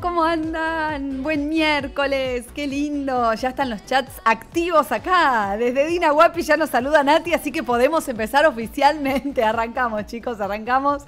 ¿cómo andan? Buen miércoles, qué lindo. Ya están los chats activos acá. Desde Dina Guapi ya nos saluda Nati, así que podemos empezar oficialmente. Arrancamos, chicos, arrancamos.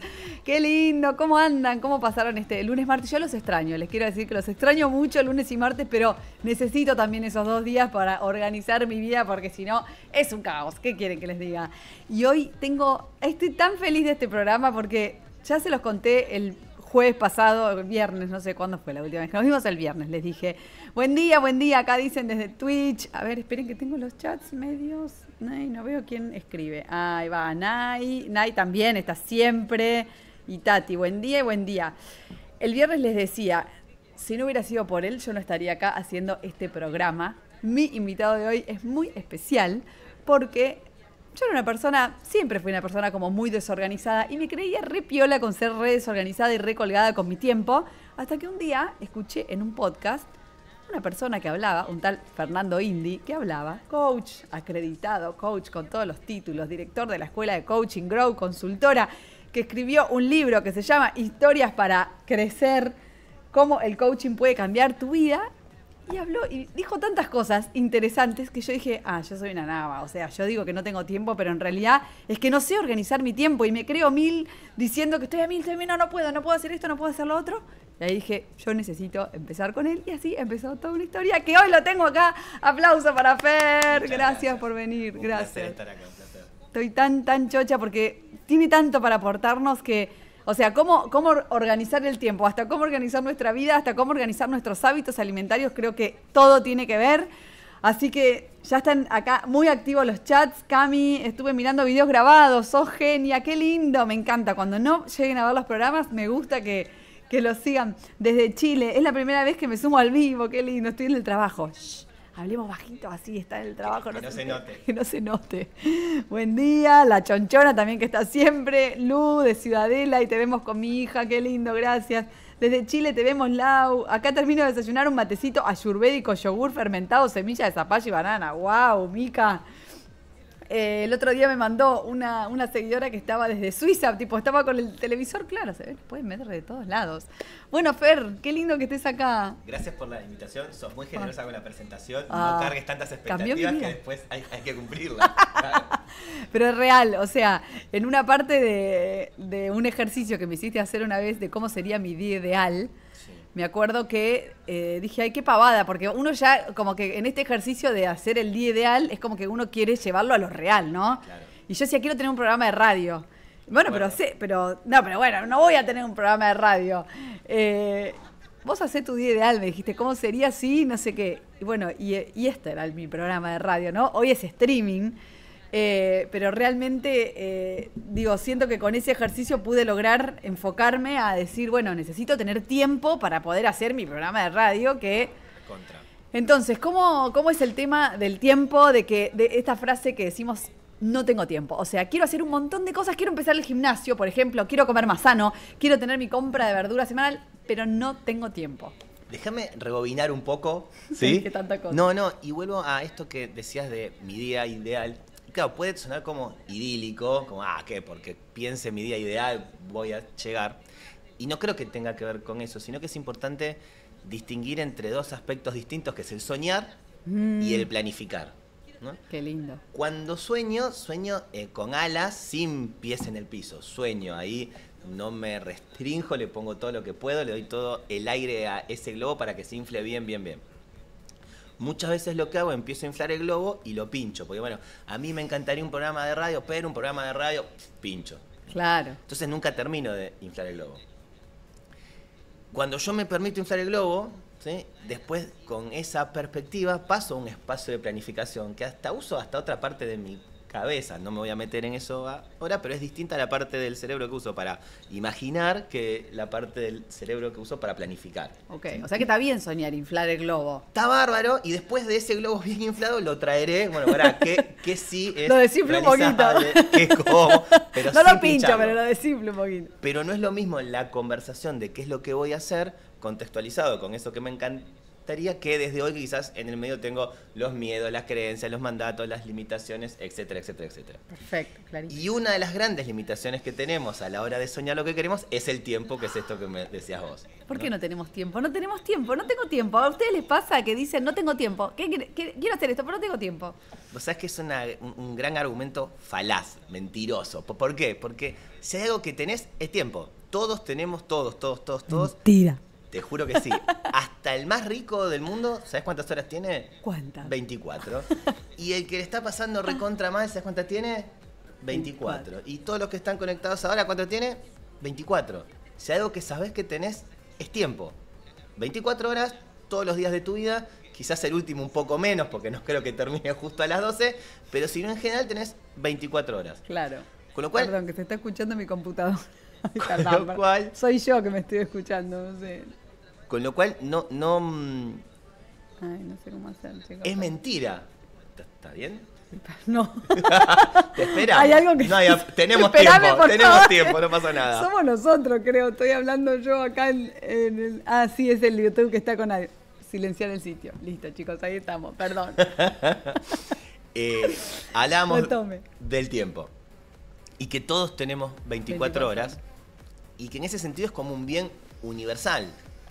Qué lindo, ¿cómo andan? ¿Cómo pasaron este lunes, martes? Yo los extraño, les quiero decir que los extraño mucho lunes y martes, pero necesito también esos dos días para organizar mi vida porque si no es un caos. ¿Qué quieren que les diga? Y hoy tengo, estoy tan feliz de este programa porque ya se los conté el jueves pasado, viernes, no sé cuándo fue la última vez que nos vimos el viernes, les dije, buen día, buen día, acá dicen desde Twitch. A ver, esperen que tengo los chats medios. Nay, no veo quién escribe. Ahí va, Nay. Nay también está siempre. Y Tati, buen día buen día. El viernes les decía, si no hubiera sido por él, yo no estaría acá haciendo este programa. Mi invitado de hoy es muy especial porque yo era una persona, siempre fui una persona como muy desorganizada y me creía re piola con ser re desorganizada y recolgada con mi tiempo, hasta que un día escuché en un podcast una persona que hablaba, un tal Fernando Indy, que hablaba, coach, acreditado, coach con todos los títulos, director de la escuela de coaching Grow, consultora, que escribió un libro que se llama Historias para crecer, cómo el coaching puede cambiar tu vida y habló y dijo tantas cosas interesantes que yo dije, ah, yo soy una nava. O sea, yo digo que no tengo tiempo, pero en realidad es que no sé organizar mi tiempo y me creo mil diciendo que estoy a mil, estoy a mil, no, puedo, no puedo hacer esto, no puedo hacer lo otro. Y ahí dije, yo necesito empezar con él. Y así empezó toda una historia que hoy lo tengo acá. Aplauso para Fer. Gracias, por venir. Un gracias. Placer estar acá, un placer. Estoy tan, tan chocha porque tiene tanto para aportarnos que o sea, cómo, cómo organizar el tiempo, hasta cómo organizar nuestra vida, hasta cómo organizar nuestros hábitos alimentarios, creo que todo tiene que ver. Así que ya están acá muy activos los chats. Cami, estuve mirando videos grabados. Sos genia, qué lindo. Me encanta. Cuando no lleguen a ver los programas, me gusta que, que los sigan desde Chile. Es la primera vez que me sumo al vivo. Qué lindo. Estoy en el trabajo. Hablemos bajito, así está en el trabajo. Que no, se, note. Que no se note. Buen día, la chonchona también que está siempre. Lu de Ciudadela y te vemos con mi hija, qué lindo, gracias. Desde Chile te vemos, Lau. Acá termino de desayunar un matecito ayurvédico, yogur fermentado, semilla de zapallo y banana. ¡Wow, Mica! Eh, el otro día me mandó una, seguidora que estaba desde Suiza, tipo, estaba con el televisor, claro, se ve, pueden meter de todos lados. Bueno, Fer, qué lindo que estés acá. Gracias por la invitación, sos muy ah. generosa con la presentación, ah. no cargues tantas expectativas que después hay, que cumplirlas. Pero es real, o sea, en una parte de, de un ejercicio que me hiciste hacer una vez de cómo sería mi día ideal, me acuerdo que eh, dije, ay, qué pavada, porque uno ya, como que en este ejercicio de hacer el día ideal, es como que uno quiere llevarlo a lo real, ¿no? Y yo decía, quiero tener un programa de radio. Bueno, pero sé, pero, no, pero bueno, no voy a tener un programa de radio. Eh, vos hacés tu día ideal, me dijiste, ¿cómo sería así? No sé qué. Y bueno, eh, y, este era mi programa de radio, ¿no? Hoy es streaming. Eh, pero realmente, eh, digo, siento que con ese ejercicio pude lograr enfocarme a decir, bueno, necesito tener tiempo para poder hacer mi programa de radio que... Entonces, ¿cómo, ¿cómo es el tema del tiempo, de que de esta frase que decimos no tengo tiempo. O sea, quiero hacer un montón de cosas, quiero empezar el gimnasio, por ejemplo, quiero comer más sano, quiero tener mi compra de verdura semanal, pero no tengo tiempo. Déjame rebobinar un poco. ¿Sí? ¿Qué tanta cosa? No, no, y vuelvo a esto que decías de mi día ideal claro, puede sonar como idílico, como, ah, ¿qué? Porque piense mi día ideal, voy a llegar. Y no creo que tenga que ver con eso, sino que es importante distinguir entre dos aspectos distintos, que es el soñar y el mm. planificar. Qué lindo. Cuando sueño, sueño eh, con alas sin pies en el piso. Sueño ahí, no me restrinjo, le pongo todo lo que puedo, le doy todo el aire a ese globo para que se infle bien, bien, bien. Muchas veces lo que hago, empiezo a inflar el globo y lo pincho, porque bueno, a mí me encantaría un programa de radio, pero un programa de radio, pincho. Claro. Entonces nunca termino de inflar el globo. Cuando yo me permito inflar el globo, después con esa perspectiva paso a un espacio de planificación que hasta uso hasta otra parte de mi cabeza. No me voy a meter en eso ahora, pero es distinta la parte del cerebro que uso para imaginar que la parte del cerebro que uso para planificar. Ok, o sea que está bien soñar, inflar el globo. Está bárbaro, y después de ese globo bien inflado lo traeré, bueno, para que, sí es... Lo desinflo un poquito. no lo pincho, pero lo desinflo un poquito. Pero no es lo mismo la conversación de qué es lo que voy a hacer contextualizado con eso que me encanta estaría que desde hoy quizás en el medio tengo los miedos, las creencias, los mandatos, las limitaciones, etcétera, etcétera, etcétera. Perfecto, clarísimo. Y una de las grandes limitaciones que tenemos a la hora de soñar lo que queremos es el tiempo, que es esto que me decías vos. ¿Por qué no tenemos tiempo? No tenemos tiempo, no tengo tiempo. A ustedes les pasa que dicen, no tengo tiempo, ¿Qué, quiero hacer esto, pero no tengo tiempo. Vos sabés que es un, gran argumento falaz, mentiroso. ¿Por qué? Porque si hay algo que tenés, es tiempo. Todos tenemos, todos, todos, todos, todos. Mentira te juro que sí. Hasta el más rico del mundo, ¿sabes cuántas horas tiene? ¿Cuántas? 24. Y el que le está pasando recontra más, ¿sabes cuántas tiene? 24. Y todos los que están conectados ahora, ¿cuánto tiene? 24. Si algo que sabes que tenés es tiempo. 24 horas todos los días de tu vida, quizás el último un poco menos, porque no creo que termine justo a las 12, pero si no en general tenés 24 horas. Claro. Con lo cual... Perdón, que te está escuchando mi computador. Con lo cual... Soy yo que me estoy escuchando, no sé. Con lo cual, no. no mm, Ay, no sé cómo hacer, chicos. Es mentira. ¿Está bien? No. Te espera. Hay algo que... tenemos tiempo, tenemos tiempo, no pasa nada. Somos nosotros, creo. Estoy hablando yo acá en, el... Ah, sí, es el YouTube que está con... Silenciar el sitio. Listo, chicos, ahí estamos. Perdón. eh, hablamos del tiempo. Y que todos tenemos 24, horas. Y que en ese sentido es como un bien universal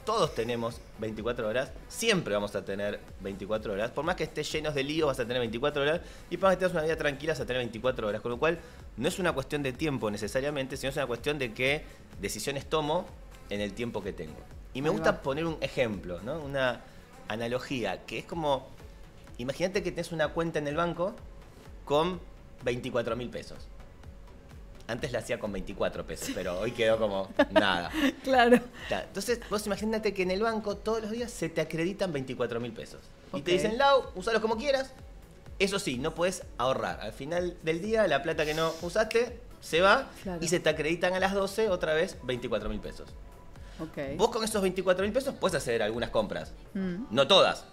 todos tenemos 24 horas, siempre vamos a tener 24 horas. Por más que estés llenos de líos, vas a tener 24 horas. Y por más que tengas una vida tranquila, vas a tener 24 horas. Con lo cual, no es una cuestión de tiempo necesariamente, sino es una cuestión de qué decisiones tomo en el tiempo que tengo. Y me gusta poner un ejemplo, una analogía, que es como, imagínate que tenés una cuenta en el banco con 24 mil pesos. Antes la hacía con 24 pesos, pero hoy quedó como nada. claro. Entonces, vos imagínate que en el banco todos los días se te acreditan 24 mil pesos. Y te dicen, Lau, usalos como quieras. Eso sí, no puedes ahorrar. Al final del día, la plata que no usaste se va y se te acreditan a las 12 otra vez 24 mil pesos. Okay. Vos con esos 24 mil pesos puedes hacer algunas compras. Mm. No todas.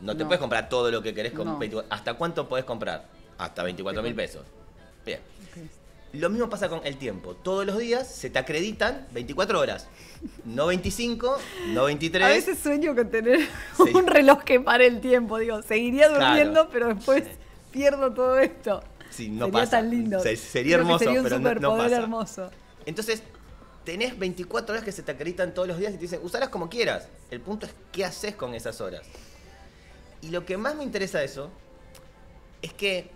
No te puedes comprar todo lo que querés con mil ¿Hasta cuánto podés comprar? Hasta 24 mil pesos. Bien. Lo mismo pasa con el tiempo. Todos los días se te acreditan 24 horas. No 25, no 23. A veces sueño con tener un reloj que pare el tiempo. Digo, seguiría durmiendo, pero después pierdo todo esto. Sí, no sería tan lindo. sería hermoso, pero no, pasa. hermoso. Entonces, tenés 24 horas que se te acreditan todos los días y te dicen, usalas como quieras. El punto es qué haces con esas horas. Y lo que más me interesa de eso es que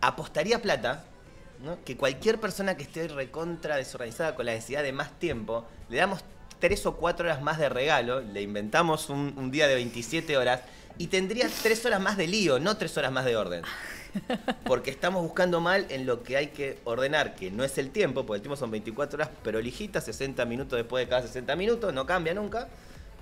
apostaría plata que cualquier persona que esté recontra desorganizada con la necesidad de más tiempo, le damos tres o cuatro horas más de regalo, le inventamos un, día de 27 horas y tendría tres horas más de lío, no tres horas más de orden. Porque estamos buscando mal en lo que hay que ordenar, que no es el tiempo, porque el tiempo son 24 horas, pero lijitas, 60 minutos después de cada 60 minutos, no cambia nunca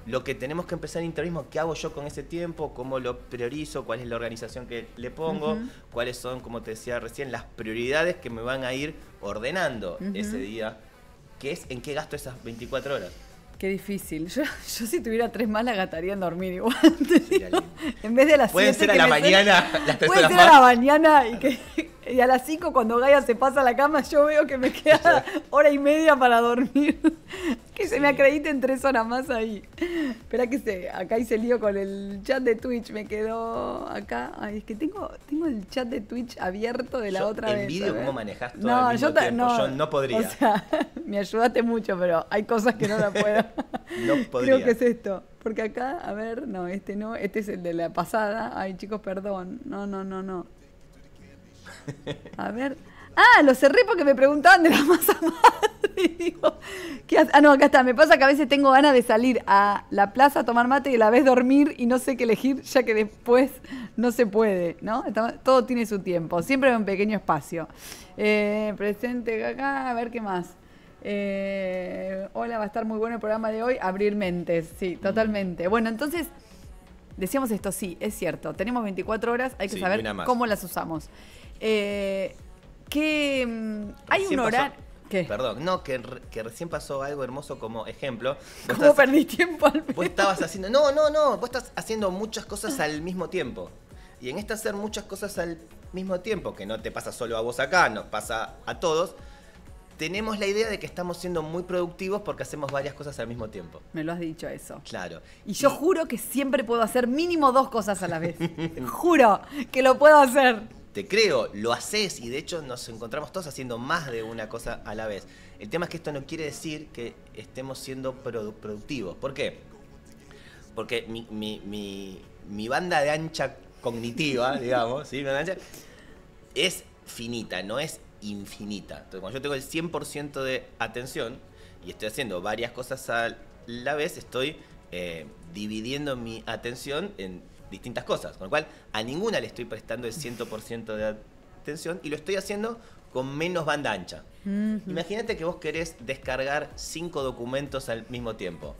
lo que tenemos que empezar en interiorismo, qué hago yo con ese tiempo, cómo lo priorizo, cuál es la organización que le pongo, cuáles son, como te decía recién, las prioridades que me van a ir ordenando ese día, qué es, en qué gasto esas 24 horas. Qué difícil. Yo, yo si tuviera tres más la gastaría en dormir igual. en vez de las Pueden ser a la mañana. pueden ser a la mañana y, que, y a las 5 cuando Gaia se pasa a la cama yo veo que me queda hora y media para dormir se me en tres horas más ahí. Espera que se, acá hice lío con el chat de Twitch, me quedó acá. Ay, es que tengo, tengo el chat de Twitch abierto de la otra vez. Envidio cómo manejas todo no, yo No, yo no podría. O sea, me ayudaste mucho, pero hay cosas que no la puedo. no podría. Creo que es esto. Porque acá, a ver, no, este no, este es el de la pasada. Ay, chicos, perdón. No, no, no, no. A ver, Ah, lo cerré porque me preguntaban de la masa madre. ah, no, acá está. Me pasa que a veces tengo ganas de salir a la plaza a tomar mate y a la vez dormir y no sé qué elegir, ya que después no se puede, ¿no? Todo tiene su tiempo. Siempre en un pequeño espacio. Eh, presente acá, a ver qué más. Eh, hola, va a estar muy bueno el programa de hoy. Abrir mentes, sí, mm. totalmente. Bueno, entonces decíamos esto, sí, es cierto. Tenemos 24 horas, hay que saber cómo las usamos. Eh, que mm, hay un horario... Perdón, no, que, recién pasó algo hermoso como ejemplo. ¿Cómo perdí tiempo al Vos estabas haciendo. No, no, no. Vos estás haciendo muchas cosas al mismo tiempo. Y en este hacer muchas cosas al mismo tiempo, que no te pasa solo a vos acá, nos pasa a todos, tenemos la idea de que estamos siendo muy productivos porque hacemos varias cosas al mismo tiempo. Me lo has dicho eso. Claro. Y yo juro que siempre puedo hacer mínimo dos cosas a la vez. juro que lo puedo hacer te creo, lo haces y de hecho nos encontramos todos haciendo más de una cosa a la vez. El tema es que esto no quiere decir que estemos siendo productivos. ¿Por qué? Porque mi, banda de ancha cognitiva, digamos, ¿sí? es finita, no es infinita. Entonces, cuando yo tengo el 100% de atención y estoy haciendo varias cosas a la vez, estoy eh, dividiendo mi atención en distintas cosas. Con lo cual, a ninguna le estoy prestando el 100% de atención y lo estoy haciendo con menos banda ancha. Imagínate que vos querés descargar cinco documentos al mismo tiempo.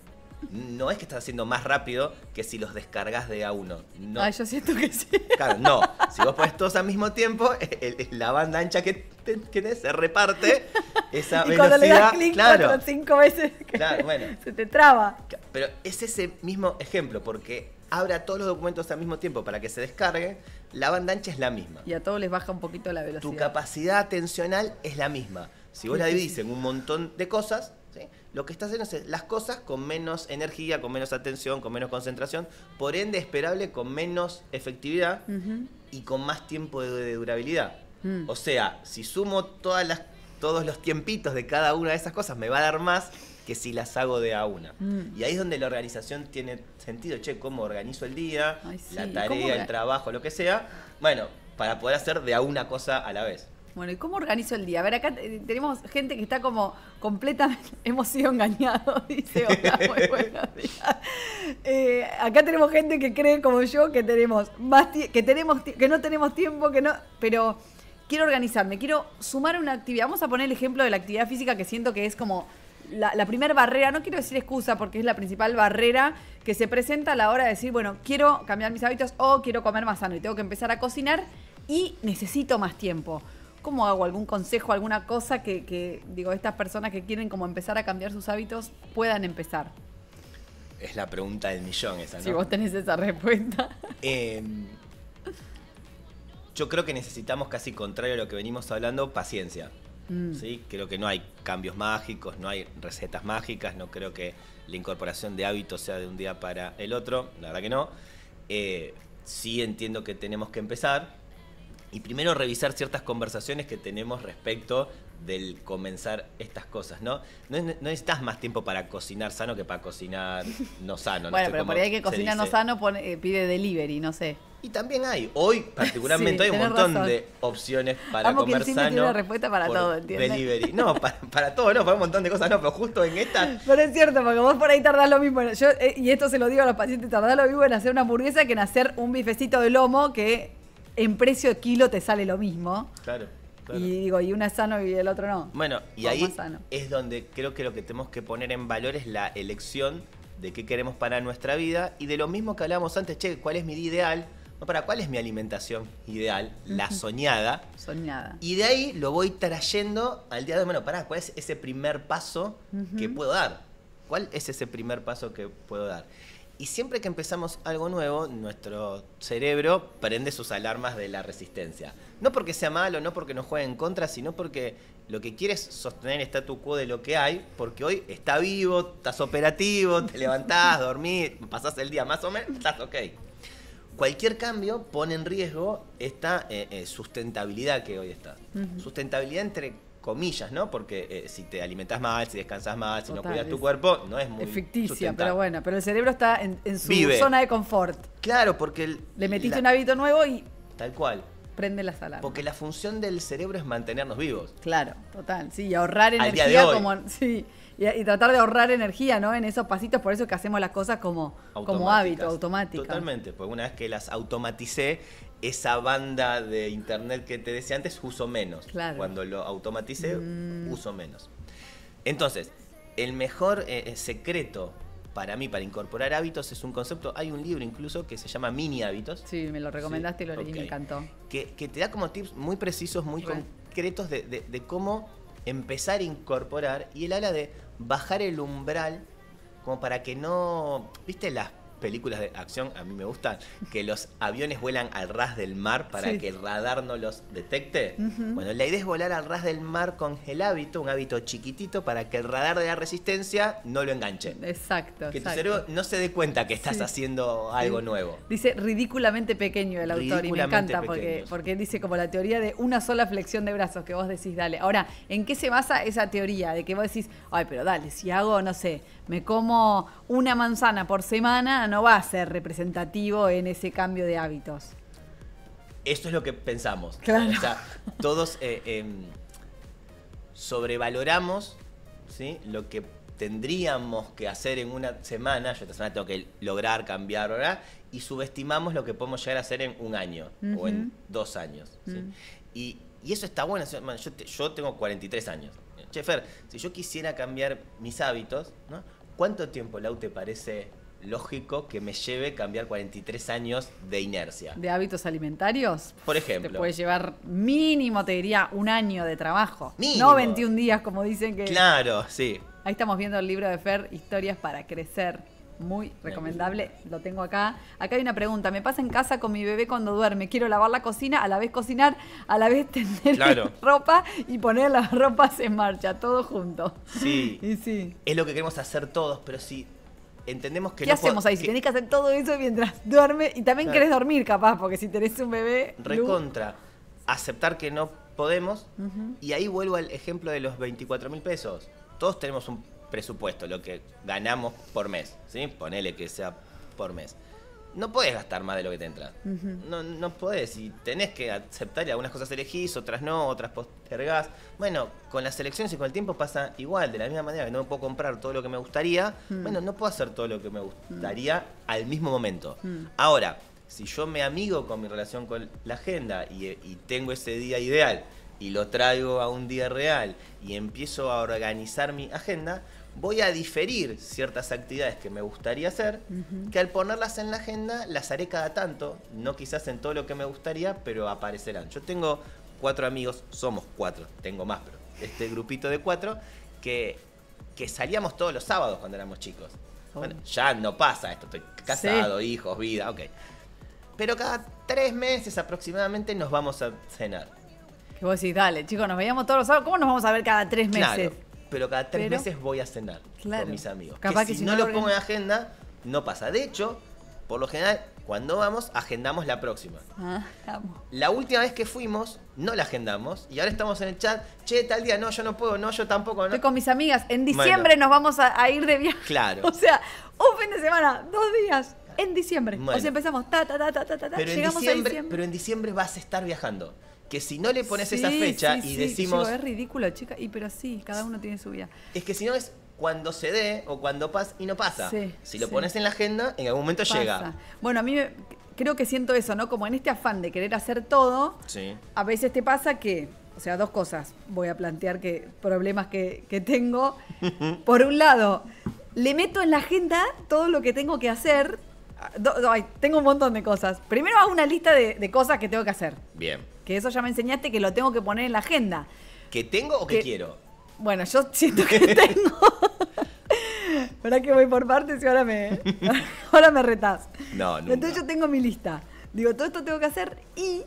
No es que estás haciendo más rápido que si los descargas de a uno. No. Ah, yo siento que sí. Claro, no. Si vos pones todos al mismo tiempo, la banda ancha que, tenés se reparte. Esa y velocidad, cuando le das clic cinco veces, claro, bueno. se te traba. Pero es ese mismo ejemplo, porque abra todos los documentos al mismo tiempo para que se descargue, la banda ancha es la misma. Y a todos les baja un poquito la velocidad. Tu capacidad atencional es la misma. Si vos la dividís en un montón de cosas, lo que estás haciendo es las cosas con menos energía, con menos atención, con menos concentración, por ende esperable con menos efectividad y con más tiempo de, durabilidad. Mm. O sea, si sumo todos los tiempitos de cada una de esas cosas, me va a dar más que si las hago de a una. Mm. Y ahí es donde la organización tiene sentido, che, cómo organizo el día, la tarea, el trabajo, lo que sea, bueno, para poder hacer de a una cosa a la vez. Bueno, ¿y cómo organizo el día? A ver, acá tenemos gente que está como completamente. Hemos sido engañados, dice. Hola, muy buenos eh, acá tenemos gente que cree, como yo, que tenemos más que tenemos que no tenemos tiempo, que no. Pero quiero organizarme, quiero sumar una actividad. Vamos a poner el ejemplo de la actividad física que siento que es como la, primera barrera, no quiero decir excusa porque es la principal barrera que se presenta a la hora de decir, bueno, quiero cambiar mis hábitos o quiero comer más sano y tengo que empezar a cocinar y necesito más tiempo. ¿Cómo hago? ¿Algún consejo, alguna cosa que, digo, estas personas que quieren como empezar a cambiar sus hábitos puedan empezar? Es la pregunta del millón esa, ¿no? Si vos tenés esa respuesta. Em, yo creo que necesitamos, casi contrario a lo que venimos hablando, paciencia. Mm. Creo que no hay cambios mágicos, no hay recetas mágicas, no creo que la incorporación de hábitos sea de un día para el otro, la verdad que no. Eh, sí entiendo que tenemos que empezar y primero revisar ciertas conversaciones que tenemos respecto del comenzar estas cosas, ¿no? No, necesitas más tiempo para cocinar sano que para cocinar no sano. bueno, pero por ahí que cocina no sano eh, pide delivery, no sé. Y también hay, hoy particularmente hay un montón de opciones para comer que sano Tiene una respuesta para todo, ¿entiendes? Delivery. No, para, todo no, para un montón de cosas no, pero justo en esta. Pero es cierto, porque vos por ahí tardás lo mismo. Eh, y esto se lo digo a los pacientes, tardás lo mismo en hacer una hamburguesa que en hacer un bifecito de lomo que en precio de kilo te sale lo mismo. Claro. Y digo, y una es sano y el otro no. Bueno, y ahí es donde creo que lo que tenemos que poner en valor es la elección de qué queremos para nuestra vida y de lo mismo que hablábamos antes, che, ¿cuál es mi día ideal? para cuál es mi alimentación ideal, la soñada. Soñada. Y de ahí lo voy trayendo al día de hoy, bueno, ¿cuál es ese primer paso que puedo dar? ¿Cuál es ese primer paso que puedo dar? Y siempre que empezamos algo nuevo, nuestro cerebro prende sus alarmas de la resistencia. No porque sea malo, no porque nos juegue en contra, sino porque lo que quieres sostener está tu quo de lo que hay, porque hoy está vivo, estás operativo, te levantás, dormís, pasás el día más o menos, estás ok cualquier cambio pone en riesgo esta eh, eh, sustentabilidad que hoy está. Sustentabilidad entre comillas, ¿no? Porque eh, si te alimentas mal, si descansas mal, si no cuidas tu cuerpo, no es muy es ficticia, pero bueno, pero el cerebro está en, su zona de confort. Claro, porque le metiste un hábito nuevo y tal cual. Prende la sala. Porque la función del cerebro es mantenernos vivos. Claro, total, sí, y ahorrar energía como sí y, tratar de ahorrar energía, ¿no? En esos pasitos, por eso es que hacemos las cosas como, como hábito, automático. Totalmente, pues una vez que las automaticé, esa banda de internet que te decía antes uso menos. Claro. Cuando lo automaticé, mm. uso menos. Entonces, el mejor eh, eh, secreto para mí, para incorporar hábitos, es un concepto. Hay un libro incluso que se llama Mini Hábitos. Sí, me lo recomendaste y lo leí me encantó. Que, te da como tips muy precisos, muy concretos de, cómo empezar a incorporar. Y el ala de bajar el umbral como para que no, viste, las películas de acción, a mí me gustan, que los aviones vuelan al ras del mar para que el radar no los detecte. Bueno, la idea es volar al ras del mar con el hábito, un hábito chiquitito, para que el radar de la resistencia no lo enganche. Exacto. Que tu cerebro no se dé cuenta que estás haciendo algo nuevo. Dice ridículamente pequeño el autor y me encanta porque, porque, dice como la teoría de una sola flexión de brazos que vos decís, dale. Ahora, ¿en qué se basa esa teoría de que vos decís, ay, pero dale, si hago, no sé, me como una manzana por semana, no va a ser representativo en ese cambio de hábitos. Esto es lo que pensamos. todos eh, em, sobrevaloramos lo que tendríamos que hacer en una semana, yo esta semana tengo que lograr cambiar, ahora, Y subestimamos lo que podemos llegar a hacer en un año o en dos años. Mm. y, eso está bueno. Yo, tengo 43 años. Chefer, si yo quisiera cambiar mis hábitos, ¿cuánto tiempo, Lau, te parece lógico que me lleve cambiar 43 años de inercia. ¿De hábitos alimentarios? Por ejemplo. Te puede llevar mínimo, te diría, un año de trabajo. Mínimo. No 21 días, como dicen que. Claro, sí. Ahí estamos viendo el libro de Fer, Historias para Crecer. Muy recomendable, lo tengo acá. Acá hay una pregunta, me pasa en casa con mi bebé cuando duerme, quiero lavar la cocina, a la vez cocinar, a la vez tender ropa y poner las ropas en marcha, todo junto. Sí. Es lo que queremos hacer todos, pero sí, entendemos que ¿Qué hacemos ahí? Si tenés que hacer todo eso mientras duerme y también querés dormir capaz, porque si tenés un bebé... Recontra, aceptar que no podemos y ahí vuelvo al ejemplo de los 24 mil pesos. Todos tenemos un presupuesto, lo que ganamos por mes, ¿sí? Ponele que sea por mes no puedes gastar más de lo que te entra. no, no podés. Y tenés que aceptar algunas cosas elegís, otras no, otras postergás. Bueno, con las elecciones y con el tiempo pasa igual, de la misma manera que no puedo comprar todo lo que me gustaría. Mm. Bueno, no puedo hacer todo lo que me gustaría mm. al mismo momento. Mm. Ahora, si yo me amigo con mi relación con la agenda y, y tengo ese día ideal y lo traigo a un día real y empiezo a organizar mi agenda, voy a diferir ciertas actividades que me gustaría hacer, que al ponerlas en la agenda las haré cada tanto, no quizás en todo lo que me gustaría, pero aparecerán. Yo tengo cuatro amigos, somos cuatro, tengo más, pero este grupito de cuatro, que, que salíamos todos los sábados cuando éramos chicos. Oh. Bueno, ya no pasa esto, estoy casado, hijos, vida, ok. Pero cada tres meses aproximadamente nos vamos a cenar. Que vos decís, dale, chicos, nos veíamos todos los sábados, ¿cómo nos vamos a ver cada tres meses? pero cada tres meses voy a cenar con mis amigos. Capaz que, si, no, lo pongo en agenda, no pasa. De hecho, por lo general, cuando vamos, agendamos la próxima. Ah, la última vez que fuimos, no la agendamos. Y ahora estamos en el chat. Che, tal día, no, yo no puedo, no, yo tampoco. No. Estoy con mis amigas. En diciembre nos vamos a, ir de viaje. Claro. O sea, un fin de semana, dos días. En diciembre. O sea, empezamos ta, ta, ta, ta, ta, ta. Pero, llegamos en diciembre, a diciembre. pero en diciembre vas a estar viajando que si no le pones esa fecha y decimos... Eso es ridículo, chica, y pero sí, cada uno tiene su vida. Es que si no es cuando se dé o cuando pasa y no pasa. si lo pones en la agenda, en algún momento llega. Bueno, a mí creo que siento eso, ¿no? Como en este afán de querer hacer todo, a veces te pasa que o sea, dos cosas voy a plantear que problemas que, que, tengo. Por un lado, le meto en la agenda todo lo que tengo que hacer tengo un montón de cosas. Primero hago una lista de, cosas que tengo que hacer. Bien. Que eso ya me enseñaste que lo tengo que poner en la agenda. ¿Que tengo o que, quiero? Bueno, yo siento que tengo. ¿Verdad que voy por partes y ahora me, ahora me retas No, no. Entonces yo tengo mi lista. Digo, todo esto tengo que hacer y,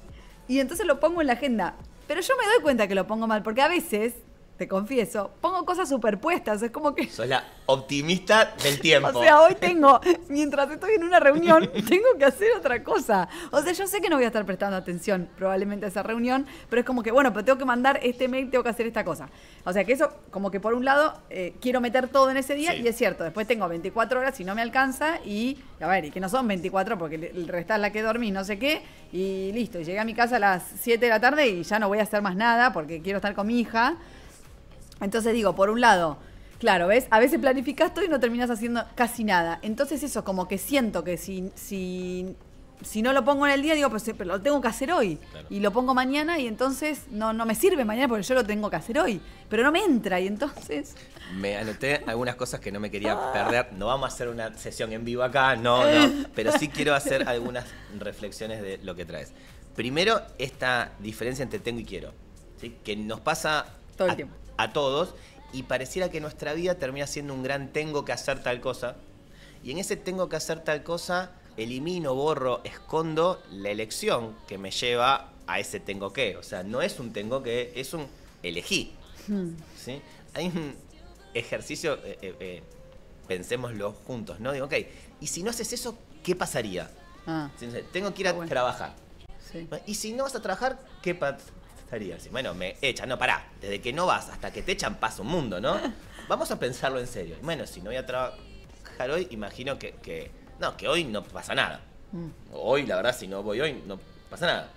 y entonces lo pongo en la agenda. Pero yo me doy cuenta que lo pongo mal, porque a veces te confieso, pongo cosas superpuestas. Es como que. Soy la optimista del tiempo. o sea, hoy tengo, mientras estoy en una reunión, tengo que hacer otra cosa. O sea, yo sé que no voy a estar prestando atención probablemente a esa reunión, pero es como que, bueno, pero tengo que mandar este mail, tengo que hacer esta cosa. O sea, que eso, como que por un lado, eh, quiero meter todo en ese día y es cierto, después tengo 24 horas y no me alcanza y, a ver, y que no son 24 porque el resto es la que dormí, no sé qué, y listo. llegué a mi casa a las 7 de la tarde y ya no voy a hacer más nada porque quiero estar con mi hija. Entonces digo, por un lado, claro, ¿ves? A veces planificas todo y no terminas haciendo casi nada. Entonces eso, como que siento que si, si, si no lo pongo en el día, digo, pues, pero lo tengo que hacer hoy. Y lo pongo mañana y entonces no, no me sirve mañana porque yo lo tengo que hacer hoy. Pero no me entra y entonces... Me anoté algunas cosas que no me quería ah. perder. No vamos a hacer una sesión en vivo acá, no, no. Eh. Pero sí quiero hacer algunas reflexiones de lo que traes. Primero, esta diferencia entre tengo y quiero. Que nos pasa todo el tiempo a todos y pareciera que nuestra vida termina siendo un gran tengo que hacer tal cosa. Y en ese tengo que hacer tal cosa, elimino, borro, escondo la elección que me lleva a ese tengo que. O sea, no es un tengo que, es un elegí. Hmm. ¿sí? Hay un ejercicio, eh, eh, eh, pensémoslo juntos, ¿no? Digo, ok, y si no haces eso, ¿qué pasaría? Ah. Tengo que ir a trabajar. Y si no vas a trabajar, ¿qué, bueno, me echan, no, pará, desde que no vas hasta que te echan pasa un mundo, ¿no? Vamos a pensarlo en serio. Bueno, si no voy a trabajar hoy, imagino que, no, que hoy no pasa nada. Mm. Hoy, la verdad, si no voy hoy, no pasa nada.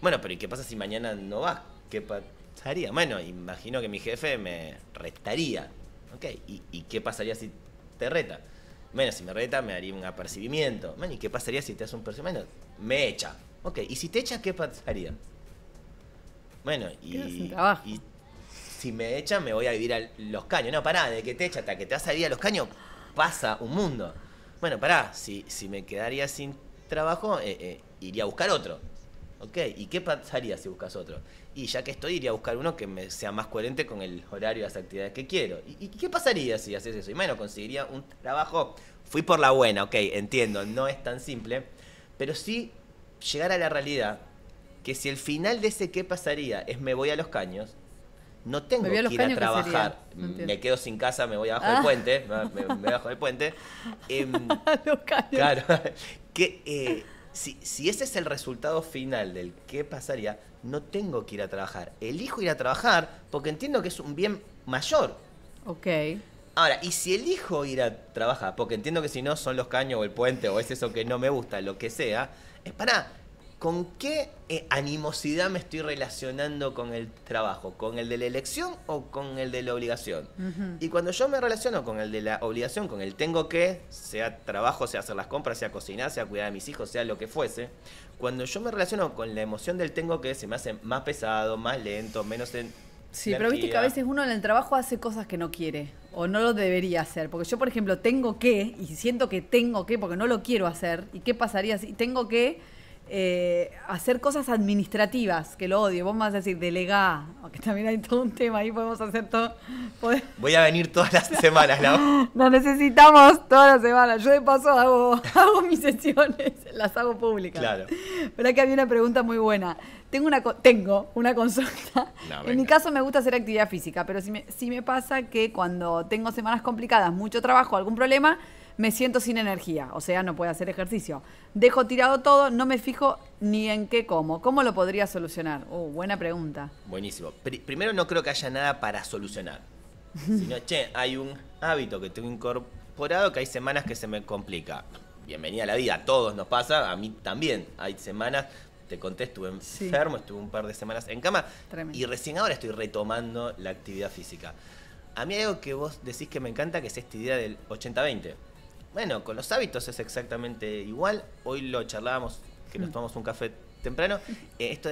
Bueno, pero ¿y qué pasa si mañana no vas? ¿Qué pasaría? Bueno, imagino que mi jefe me retaría. Ok, ¿y, qué pasaría si te reta? Bueno, si me reta, me haría un apercibimiento. Bueno, ¿y qué pasaría si te hace un percibimiento? me echa. Ok, ¿y si te echa, qué pasaría? Bueno, y, si me echan me voy a vivir a los caños. No, pará, de que te echa hasta que te vas a vivir a los caños pasa un mundo. Bueno, pará, si, si me quedaría sin trabajo, eh, eh, iría a buscar otro. ¿Ok? ¿Y qué pasaría si buscas otro? Y ya que estoy, iría a buscar uno que me sea más coherente con el horario y las actividades que quiero. ¿Y, qué pasaría si haces eso? Y bueno, conseguiría un trabajo. Fui por la buena, ok, entiendo, no es tan simple. Pero sí llegar a la realidad que si el final de ese qué pasaría es me voy a los caños, no tengo que ir a trabajar, me quedo sin casa, me voy abajo del ah. puente, me, bajo del puente. Em, los caños. Claro, que eh, si, si ese es el resultado final del qué pasaría, no tengo que ir a trabajar. Elijo ir a trabajar porque entiendo que es un bien mayor. Ok. Ahora, y si elijo ir a trabajar, porque entiendo que si no son los caños o el puente o es eso que no me gusta, lo que sea, es para, ¿con qué eh, animosidad me estoy relacionando con el trabajo? ¿Con el de la elección o con el de la obligación? Y cuando yo me relaciono con el de la obligación, con el tengo que, sea trabajo, sea hacer las compras, sea cocinar, sea cuidar a mis hijos, sea lo que fuese, cuando yo me relaciono con la emoción del tengo que, se me hace más pesado, más lento, menos... En sí, pero viste que a veces uno en el trabajo hace cosas que no quiere o no lo debería hacer. Porque yo, por ejemplo, tengo que, y siento que tengo que, porque no lo quiero hacer, ¿y qué pasaría si tengo que eh, hacer cosas administrativas, que lo odio. Vos me vas a decir, delegada, que también hay todo un tema, ahí podemos hacer todo. Voy a venir todas las semanas, ¿no? Nos necesitamos todas las semanas. Yo de paso hago, mis sesiones, las hago públicas. Claro. Pero aquí había una pregunta muy buena. Tengo una, tengo una consulta. en mi caso me gusta hacer actividad física, pero sí me, me pasa que cuando tengo semanas complicadas, mucho trabajo, algún problema, me siento sin energía, o sea, no puedo hacer ejercicio. Dejo tirado todo, no me fijo ni en qué como. ¿Cómo lo podría solucionar? Uh, buena pregunta. Buenísimo. primero no creo que haya nada para solucionar. Sino, che, hay un hábito que tengo incorporado que hay semanas que se me complica. Bienvenida a la vida, a todos nos pasa, a mí también. Hay semanas, te conté, estuve enfermo, estuve un par de semanas en cama y recién ahora estoy retomando la actividad física. A mí hay algo que vos decís que me encanta, que es esta idea del 80-20. Bueno, con los hábitos es exactamente igual. Hoy lo charlábamos, que nos mm. tomamos un café temprano. Eh, esto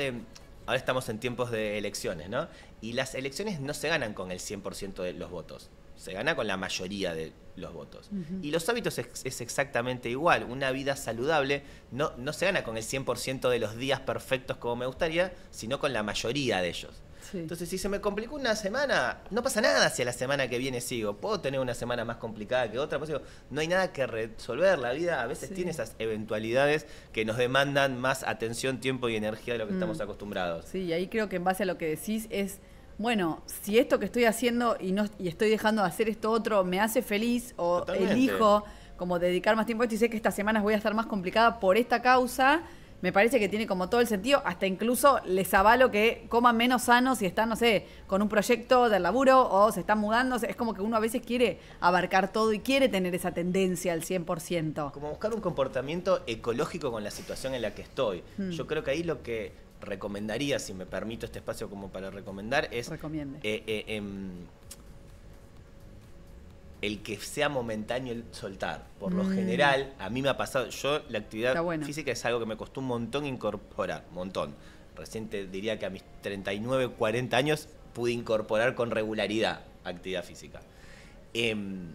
Ahora estamos en tiempos de elecciones, ¿no? Y las elecciones no se ganan con el 100% de los votos. Se gana con la mayoría de los votos. Y los hábitos es, exactamente igual. Una vida saludable no, no se gana con el 100% de los días perfectos como me gustaría, sino con la mayoría de ellos. Entonces, si se me complicó una semana, no pasa nada si a la semana que viene sigo. Puedo tener una semana más complicada que otra, pues no hay nada que resolver. La vida a veces tiene esas eventualidades que nos demandan más atención, tiempo y energía de lo que mm. estamos acostumbrados. Sí, y ahí creo que en base a lo que decís es bueno, si esto que estoy haciendo y no y estoy dejando de hacer esto otro me hace feliz o elijo como dedicar más tiempo a esto y sé que estas semanas voy a estar más complicada por esta causa, me parece que tiene como todo el sentido, hasta incluso les avalo que coman menos sanos si están, no sé, con un proyecto de laburo o se están mudando. es como que uno a veces quiere abarcar todo y quiere tener esa tendencia al 100%. Como buscar un comportamiento ecológico con la situación en la que estoy. Hmm. Yo creo que ahí lo que recomendaría, si me permito este espacio como para recomendar, es... Recomiende. Eh, eh, em, el que sea momentáneo el soltar. Por lo mm. general, a mí me ha pasado, yo la actividad física es algo que me costó un montón incorporar, un montón. Reciente diría que a mis 39, 40 años pude incorporar con regularidad actividad física. Em,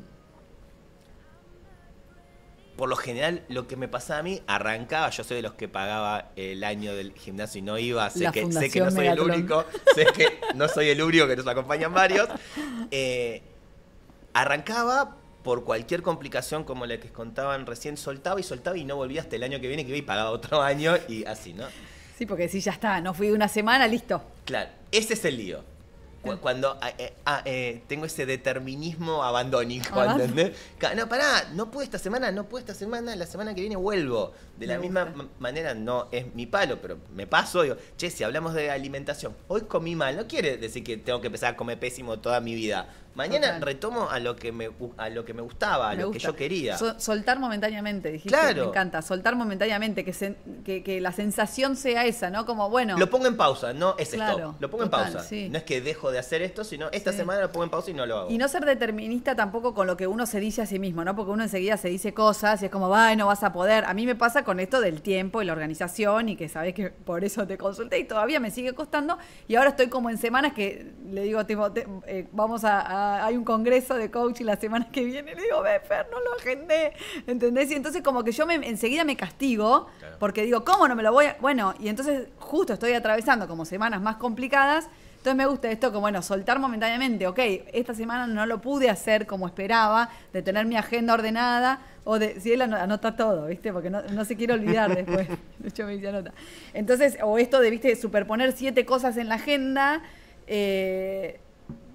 por lo general, lo que me pasaba a mí, arrancaba, yo soy de los que pagaba el año del gimnasio y no iba, sé, que, sé que, no soy el único, sé que no soy el único, que nos acompañan varios. Eh, arrancaba por cualquier complicación como la que contaban recién, soltaba y soltaba y no volvía hasta el año que viene que iba y pagaba otro año y así, ¿no? Sí, porque sí, ya está, no fui una semana, listo. Claro, ese es el lío. Cuando ah, eh, ah, eh, tengo ese determinismo abandónico, ¿entendés? No, pará, no pude esta semana, no pude esta semana, la semana que viene vuelvo. De la misma manera, no es mi palo, pero me paso, digo, che, si hablamos de alimentación, hoy comí mal, no quiere decir que tengo que empezar a comer pésimo toda mi vida Mañana retomo a lo que me a lo que me gustaba, a lo que yo quería. soltar momentáneamente, dijiste. Me encanta, soltar momentáneamente, que, la sensación sea esa, ¿no? Como, bueno. Lo pongo en pausa, no es esto. Lo pongo en pausa. No es que dejo de hacer esto, sino esta semana lo pongo en pausa y no lo hago. Y no ser determinista tampoco con lo que uno se dice a sí mismo, ¿no? Porque uno enseguida se dice cosas y es como, va, no vas a poder. A mí me pasa con esto del tiempo y la organización y que sabes que por eso te consulté y todavía me sigue costando. Y ahora estoy como en semanas que le digo, tipo, eh, vamos a hay un congreso de y la semana que viene. Le digo, ve, no lo agendé. ¿Entendés? Y entonces como que yo me, enseguida me castigo porque digo, ¿cómo no me lo voy a...? Bueno, y entonces justo estoy atravesando como semanas más complicadas. Entonces me gusta esto como, bueno, soltar momentáneamente, ok, esta semana no lo pude hacer como esperaba, de tener mi agenda ordenada, o de, si él anota todo, ¿viste? Porque no, no se quiere olvidar después. De hecho, me dice anota. Entonces, o esto de, ¿viste? Superponer siete cosas en la agenda. Eh,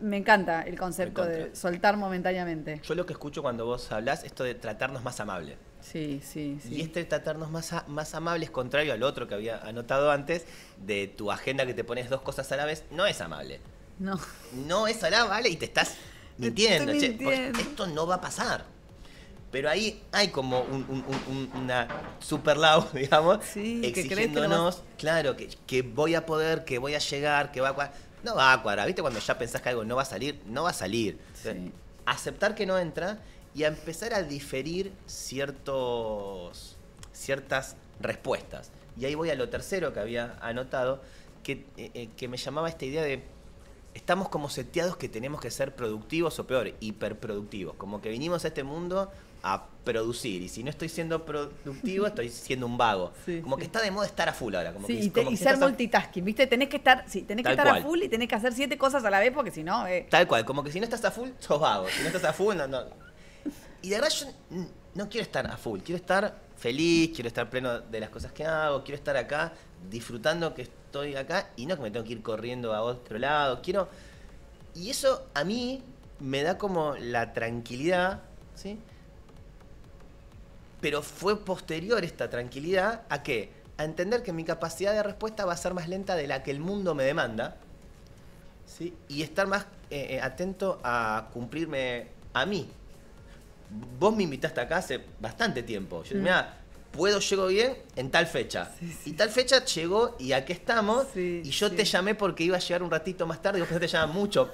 me encanta el concepto de soltar momentáneamente. Yo lo que escucho cuando vos hablas, esto de tratarnos más amable. Sí, sí, sí. Y este tratarnos más, más amable es contrario al otro que había anotado antes, de tu agenda que te pones dos cosas a la vez, no es amable. No. No es vale y te estás mintiendo. esto no va a pasar. Pero ahí hay como un, una super digamos, sí, exigiéndonos, que que claro, que, que voy a poder, que voy a llegar, que va a no va a cuadrar. ¿Viste cuando ya pensás que algo no va a salir? No va a salir. Aceptar que no entra y a empezar a diferir ciertos, ciertas respuestas. Y ahí voy a lo tercero que había anotado, que, eh, eh, que me llamaba esta idea de estamos como seteados que tenemos que ser productivos o peor, hiperproductivos. Como que vinimos a este mundo a producir. Y si no estoy siendo productivo, estoy siendo un vago. como que está de moda estar a full ahora. Como que, y, ser multitasking, ¿viste? Tenés que estar, sí, tenés que estar a full y tenés que hacer siete cosas a la vez porque si no. Eh. Tal cual, como que si no estás a full, sos vago. Si no estás a full, no. no. Y de verdad, yo no quiero estar a full, quiero estar feliz, quiero estar pleno de las cosas que hago, quiero estar acá disfrutando que estoy acá y no que me tengo que ir corriendo a otro lado. Quiero. Y eso a mí me da como la tranquilidad, ¿sí? Pero fue posterior esta tranquilidad a qué? A entender que mi capacidad de respuesta va a ser más lenta de la que el mundo me demanda. ¿sí? Y estar más eh, eh, atento a cumplirme a mí. Vos me invitaste acá hace bastante tiempo. Yo, mm puedo, llego bien en tal fecha. Y tal fecha llegó y aquí estamos. y yo te llamé porque iba a llegar un ratito más tarde. Y vos te llamas mucho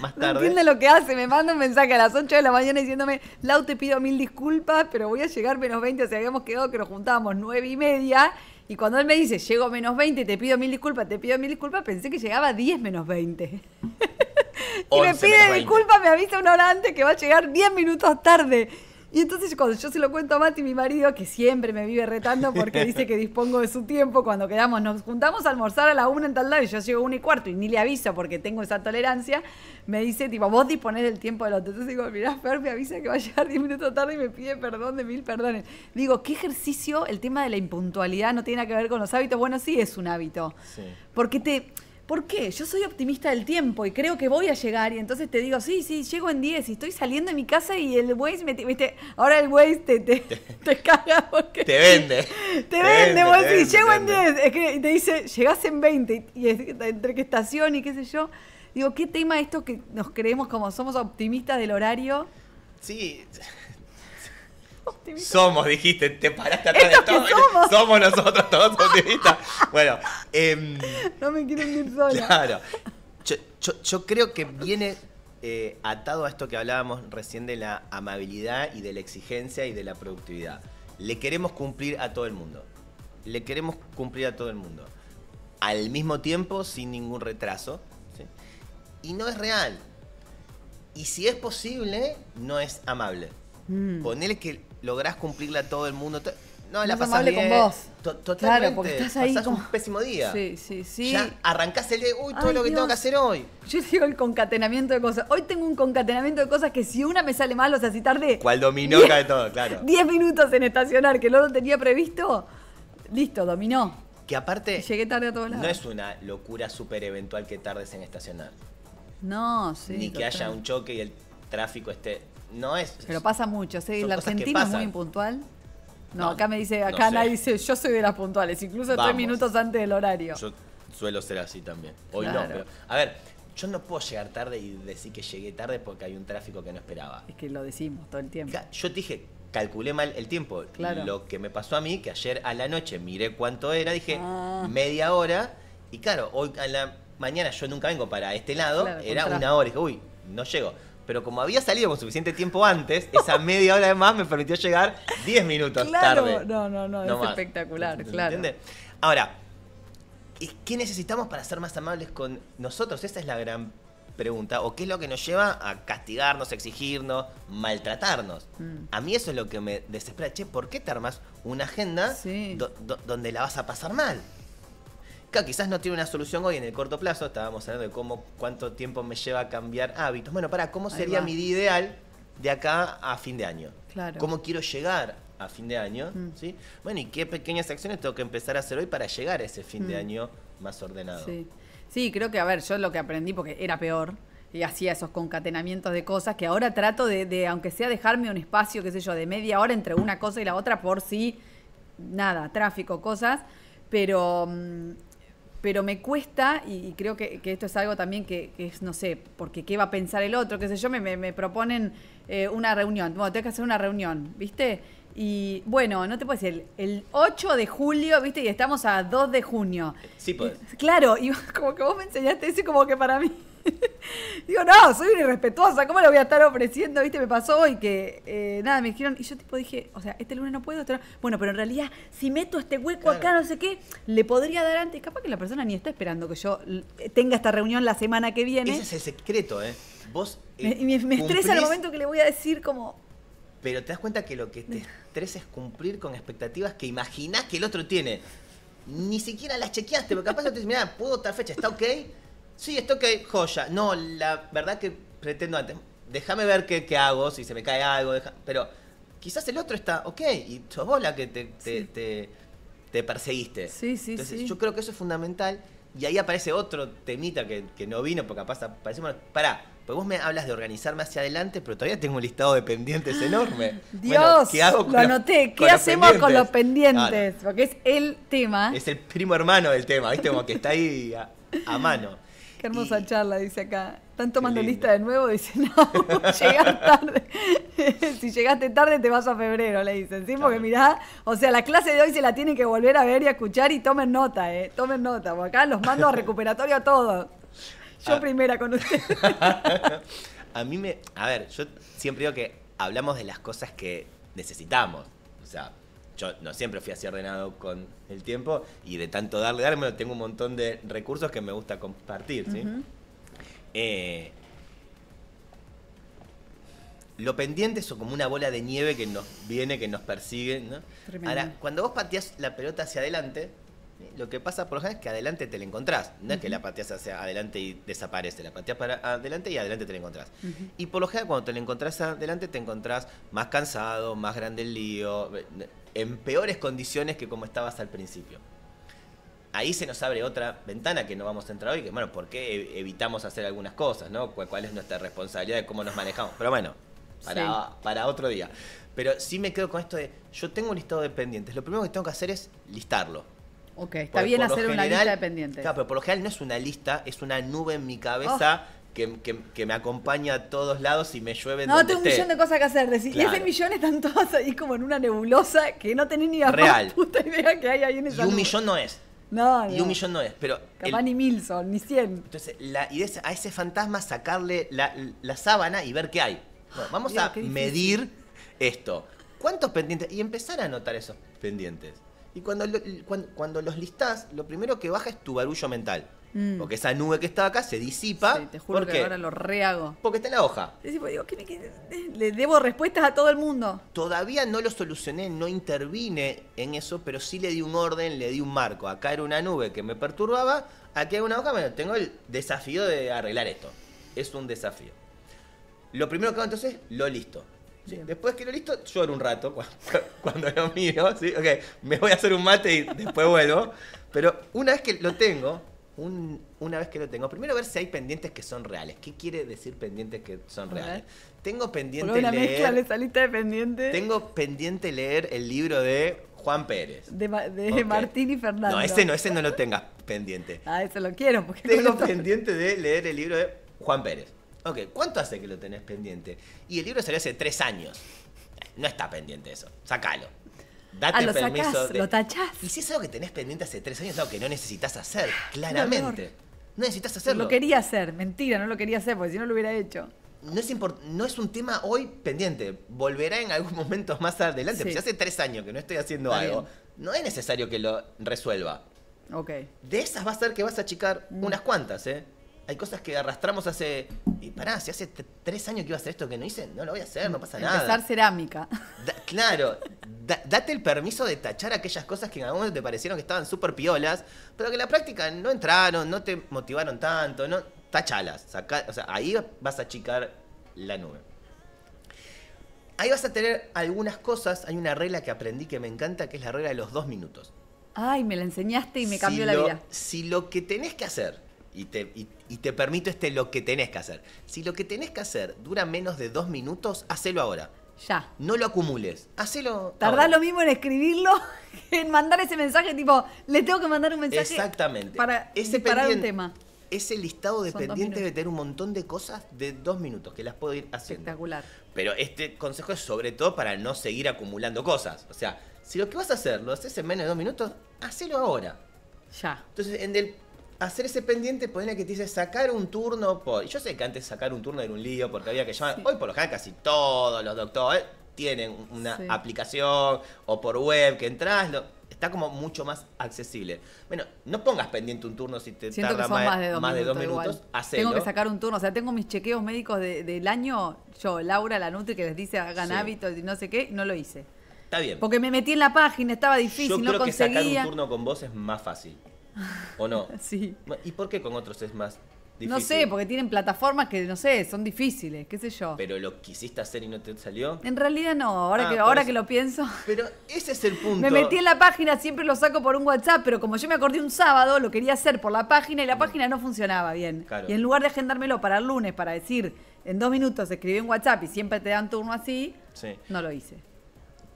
más tarde. No entiende lo que hace. Me manda un mensaje a las 8 de la mañana diciéndome: Lau, te pido mil disculpas, pero voy a llegar menos 20. O sea, habíamos quedado que nos juntábamos 9 y media. Y cuando él me dice: Llego menos 20, te pido mil disculpas, te pido mil disculpas, pensé que llegaba 10 menos 20. y me pide disculpas, me avisa una hora antes que va a llegar 10 minutos tarde. Y entonces cuando yo se lo cuento a Mati, mi marido, que siempre me vive retando porque dice que dispongo de su tiempo, cuando quedamos, nos juntamos a almorzar a la una en tal lado y yo llego a una y cuarto y ni le aviso porque tengo esa tolerancia, me dice, tipo, vos disponés del tiempo del otro. Entonces digo, mirá, Fer, me avisa que va a llegar 10 minutos tarde y me pide perdón de mil perdones. Digo, ¿qué ejercicio? El tema de la impuntualidad no tiene que ver con los hábitos. Bueno, sí es un hábito. Sí. Porque te ¿Por qué? Yo soy optimista del tiempo y creo que voy a llegar. Y entonces te digo, sí, sí, llego en 10 y estoy saliendo de mi casa y el Waze me. Viste, ahora el Waze te, caga porque. Te vende. Te, vende, llego en 10. Es que te dice, llegás en 20. Y entre qué estación y qué sé yo. Digo, ¿qué tema esto que nos creemos como somos optimistas del horario? Sí, somos, dijiste, te paraste atrás de todo. Somos. nosotros todos optimistas. Bueno. Em, no me quiero ir sola. Claro. Yo, creo que viene eh, atado a esto que hablábamos recién de la amabilidad y de la exigencia y de la productividad. Le queremos cumplir a todo el mundo. Le queremos cumplir a todo el mundo. Al mismo tiempo, sin ningún retraso. Y no es real. Y si es posible, no es amable. Mm. ponerle que lográs cumplirle a todo el mundo. No, la pasás bien. con vos. totalmente. Claro, porque estás ahí. Pasás un pésimo día. Sí, sí, sí. Ya arrancás el día, uy, todo lo que tengo que hacer hoy. Yo sigo el concatenamiento de cosas. Hoy tengo un concatenamiento de cosas que si una me sale mal, o sea, si tarde. Cual dominó diez, todo, claro. 10 minutos en estacionar, que no lo tenía previsto. Listo, dominó. Que aparte. Llegué tarde a todos lados. No es una locura súper eventual que tardes en estacionar. No, sí. Ni que haya un choque y el tráfico esté no es. Pero pasa mucho, ¿sí? La Argentina es muy impuntual. No, acá me dice, acá nadie dice, yo soy de las puntuales, incluso tres minutos antes del horario. Yo suelo ser así también. Hoy no, pero. A ver, yo no puedo llegar tarde y decir que llegué tarde porque hay un tráfico que no esperaba. Es que lo decimos todo el tiempo. Yo te dije, calculé mal el tiempo. Lo que me pasó a mí, que ayer a la noche miré cuánto era, dije ah. media hora. Y claro, hoy a la mañana yo nunca vengo para este lado, era una hora. Y dije, uy, no llego pero como había salido con suficiente tiempo antes, esa media hora de más me permitió llegar 10 minutos tarde. No, no, no, no es espectacular, claro. Ahora, ¿qué necesitamos para ser más amables con nosotros? Esa es la gran pregunta. ¿O qué es lo que nos lleva a castigarnos, exigirnos, maltratarnos? Mm. A mí eso es lo que me desespera. Che, ¿por qué te armas una agenda donde la vas a pasar mal? quizás no tiene una solución hoy en el corto plazo. Estábamos hablando de cómo, cuánto tiempo me lleva a cambiar hábitos. Bueno, para, ¿cómo sería mi día ideal de acá a fin de año? Claro. ¿Cómo quiero llegar a fin de año? Mm. ¿sí? Bueno, ¿y qué pequeñas acciones tengo que empezar a hacer hoy para llegar a ese fin de mm. año más ordenado? Sí. creo que, a ver, yo lo que aprendí, porque era peor, y hacía esos concatenamientos de cosas que ahora trato de, aunque sea dejarme un espacio, qué sé yo, de media hora entre una cosa y la otra por si, sí, nada, tráfico, cosas, pero mm, pero me cuesta, y, creo que, esto es algo también que, es, no sé, porque qué va a pensar el otro, qué sé yo, me, proponen eh, una reunión, bueno, tengo que hacer una reunión, ¿viste? Y bueno, no te puedo decir, el 8 de julio, ¿viste? Y estamos a 2 de junio. Sí, pues. Claro, y como que vos me enseñaste eso como que para mí Digo, no, soy una irrespetuosa, ¿cómo lo voy a estar ofreciendo? ¿Viste? Me pasó hoy que eh, nada, me dijeron, y yo tipo dije, o sea, este lunes no puedo, este Bueno, pero en realidad, si meto este hueco acá, no sé qué, le podría dar antes. Capaz que la persona ni está esperando que yo eh, tenga esta reunión la semana que viene. Ese es el secreto, ¿eh? Vos. me, eh, estresa el momento que le voy a decir, como. Pero te das cuenta que lo que te estresa es cumplir con expectativas que imaginás que el otro tiene. Ni siquiera las chequeaste, porque capaz te dices, mira puedo otra fecha, ¿está ok? sí, esto que joya. No, la verdad que pretendo antes. Déjame ver qué, hago, si se me cae algo. pero quizás el otro está, ok, y sos vos la que te, te, perseguiste. Sí, sí, Entonces, sí. Yo creo que eso es fundamental. Y ahí aparece otro temita que, no vino, porque pasa, parece, pará, pues vos me hablas de organizarme hacia adelante, pero todavía tengo un listado de pendientes ¡Ah! enorme. Dios, ¿qué lo anoté. ¿Qué hacemos con los pendientes? porque es el tema. Es el primo hermano del tema, ¿viste? Como que está ahí a mano. Qué hermosa charla, dice acá. Están tomando lista de nuevo, dice, no, llegas tarde. si llegaste tarde te vas a febrero, le dicen, ¿sí? Porque mirá, o sea, la clase de hoy se la tienen que volver a ver y a escuchar y tomen nota, ¿eh? Tomen nota, porque acá los mando a recuperatorio a todos. Yo ah. primera con ustedes. a mí me, a ver, yo siempre digo que hablamos de las cosas que necesitamos. O sea, yo no siempre fui así ordenado con el tiempo y de tanto darle, darme tengo un montón de recursos que me gusta compartir, ¿sí? Eh, lo pendiente es como una bola de nieve que nos viene, que nos persigue, ¿no? Ahora, cuando vos pateás la pelota hacia adelante, lo que pasa por lo general es que adelante te la encontrás. No es que la pateás hacia adelante y desaparece. La pateás para adelante y adelante te la encontrás. Y por lo general, cuando te la encontrás adelante, te encontrás más cansado, más grande el lío. Eh, en peores condiciones que como estabas al principio. Ahí se nos abre otra ventana que no vamos a entrar hoy, que bueno, ¿por qué e-, evitamos hacer algunas cosas, no? ¿Cuál es nuestra responsabilidad de cómo nos manejamos? Pero bueno, para, para otro día. Pero sí me quedo con esto de, yo tengo un listado de pendientes, lo primero que tengo que hacer es listarlo. Ok, está bien hacer una lista de pendientes. Claro, pero por lo general no es una lista, es una nube en mi cabeza. Oh que, me acompaña a todos lados y me llueve. No, tengo un millón de cosas que hacer. Y ese millón están todos ahí como en una nebulosa que no tenés ni la Real. que hay ahí Y un millón no es. No, Y un millón no es. Pero ni mil son, ni cien. Entonces, la, y a ese fantasma sacarle la, la sábana y ver qué hay. vamos a medir esto. ¿Cuántos pendientes? Y empezar a anotar esos pendientes. Y cuando, cuando, cuando los listás, lo primero que baja es tu barullo mental. Mm. Porque esa nube que estaba acá se disipa. te juro que ahora lo rehago. Porque está en la hoja. le debo respuestas a todo el mundo. Todavía no lo solucioné, no intervine en eso, pero sí le di un orden, le di un marco. Acá era una nube que me perturbaba, aquí hay una hoja, tengo el desafío de arreglar esto. Es un desafío. Lo primero que hago entonces, lo listo. Después que lo listo, lloro un rato cuando lo miro. Okay, me voy a hacer un mate y después vuelvo. Pero una vez que lo tengo, una vez que lo tengo, primero ver si hay pendientes que son reales. ¿Qué quiere decir pendientes que son reales? Tengo pendiente una leer. Mezcla, le de pendiente. Tengo pendiente leer el libro de Juan Pérez. De, Martín y Fernando. No, ese no, ese no lo tengas pendiente. ah, eso lo quiero. Porque tengo pendiente de leer el libro de Juan Pérez. Ok, ¿cuánto hace que lo tenés pendiente? Y el libro salió hace tres años. No está pendiente eso. Sácalo. Date ah, Lo tachás. Y si es algo que tenés pendiente hace tres años, es algo que no necesitas hacer, claramente. No necesitas hacerlo. Lo quería hacer, mentira, no lo quería hacer, porque si no lo hubiera hecho. No es, no es un tema hoy pendiente. Volverá en algún momento más adelante. Si hace tres años que no estoy haciendo algo, no es necesario que lo resuelva. Ok. De esas va a ser que vas a achicar mm. unas cuantas, ¿eh? hay cosas que arrastramos hace. Y pará, si hace tres años que iba a hacer esto que no hice, no lo voy a hacer, no pasa nada. Empezar cerámica. claro, date el permiso de tachar aquellas cosas que en algún momento te parecieron que estaban súper piolas, pero que en la práctica no entraron, no te motivaron tanto, no. Tachalas. o sea, ahí vas a achicar la nube. Ahí vas a tener algunas cosas. Hay una regla que aprendí que me encanta, que es la regla de los dos minutos. Ay, me la enseñaste y me cambió la vida. Si lo que tenés que hacer y te, permito este lo que tenés que hacer. Si lo que tenés que hacer dura menos de dos minutos, hacelo ahora. Ya. No lo acumules. Hacelo. Tardás lo mismo en escribirlo que en mandar ese mensaje, tipo, le tengo que mandar un mensaje. Exactamente. Para ese un tema. Ese listado de debe tener un montón de cosas de dos minutos que las puedo ir haciendo. Espectacular. Pero este consejo es sobre todo para no seguir acumulando cosas. O sea, si lo que vas a hacer lo haces en menos de dos minutos, hacelo ahora. Ya. Entonces, en el hacer ese pendiente, poner que te dice sacar un turno Yo sé que antes sacar un turno era un lío porque había que llamar. Hoy por lo general casi todos los doctores tienen una aplicación o por web que entras. Lo... Está como mucho más accesible. Bueno, no pongas pendiente un turno si te tarda más, de dos minutos. tengo que sacar un turno. O sea, tengo mis chequeos médicos del año. Yo, Laura, la Nutri, que les dice hagan hábitos y no sé qué, no lo hice. Está bien. Porque me metí en la página, estaba difícil, Yo creo que sacar un turno con vos es más fácil. ¿O no? sí. ¿Y por qué con otros es más difícil? No sé, porque tienen plataformas que, no sé, son difíciles, qué sé yo. ¿Pero lo quisiste hacer y no te salió? En realidad no, ahora, ah, que, ahora que lo pienso. Pero ese es el punto. Me metí en la página, siempre lo saco por un WhatsApp, pero como yo me acordé un sábado, lo quería hacer por la página y la página no funcionaba bien. Y en lugar de agendármelo para el lunes, para decir, en dos minutos escribí un WhatsApp y siempre te dan turno así, no lo hice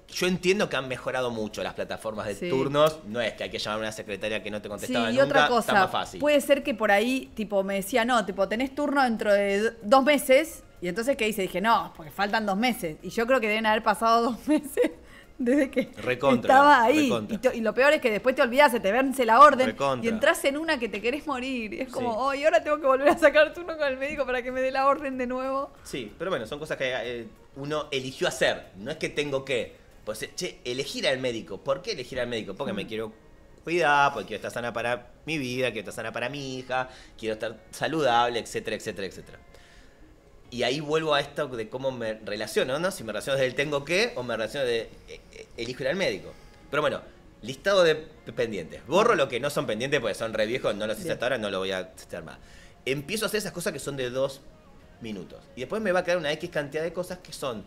yo entiendo que han mejorado mucho las plataformas de turnos. No es que hay que llamar a una secretaria que no te contestaba sí, y otra cosa, más fácil. puede ser que por ahí, tipo, me decía, no, tipo, tenés turno dentro de dos meses. Y entonces, ¿qué hice? Dije, no, porque faltan dos meses. Y yo creo que deben haber pasado dos meses desde que estaba ahí. Y, lo peor es que después te olvidas, se te vence la orden y entras en una que te querés morir. Y es como, hoy oh, y ahora tengo que volver a sacar turno con el médico para que me dé la orden de nuevo. Sí, pero bueno, son cosas que eh, uno eligió hacer. No es que tengo que. Pues, eh, che, elegir al médico. ¿Por qué elegir al médico? Porque me mm. quiero cuidar, porque quiero estar sana para mi vida, quiero estar sana para mi hija, quiero estar saludable, etcétera, etcétera, etcétera. Y ahí vuelvo a esto de cómo me relaciono, ¿no? Si me relaciono desde el tengo que o me relaciono de el eh, eh, elijo ir al médico. Pero bueno, listado de pendientes. Borro lo que no son pendientes porque son re viejos, no los hice hasta ahora, no lo voy a hacer más. Empiezo a hacer esas cosas que son de dos minutos. Y después me va a quedar una X cantidad de cosas que son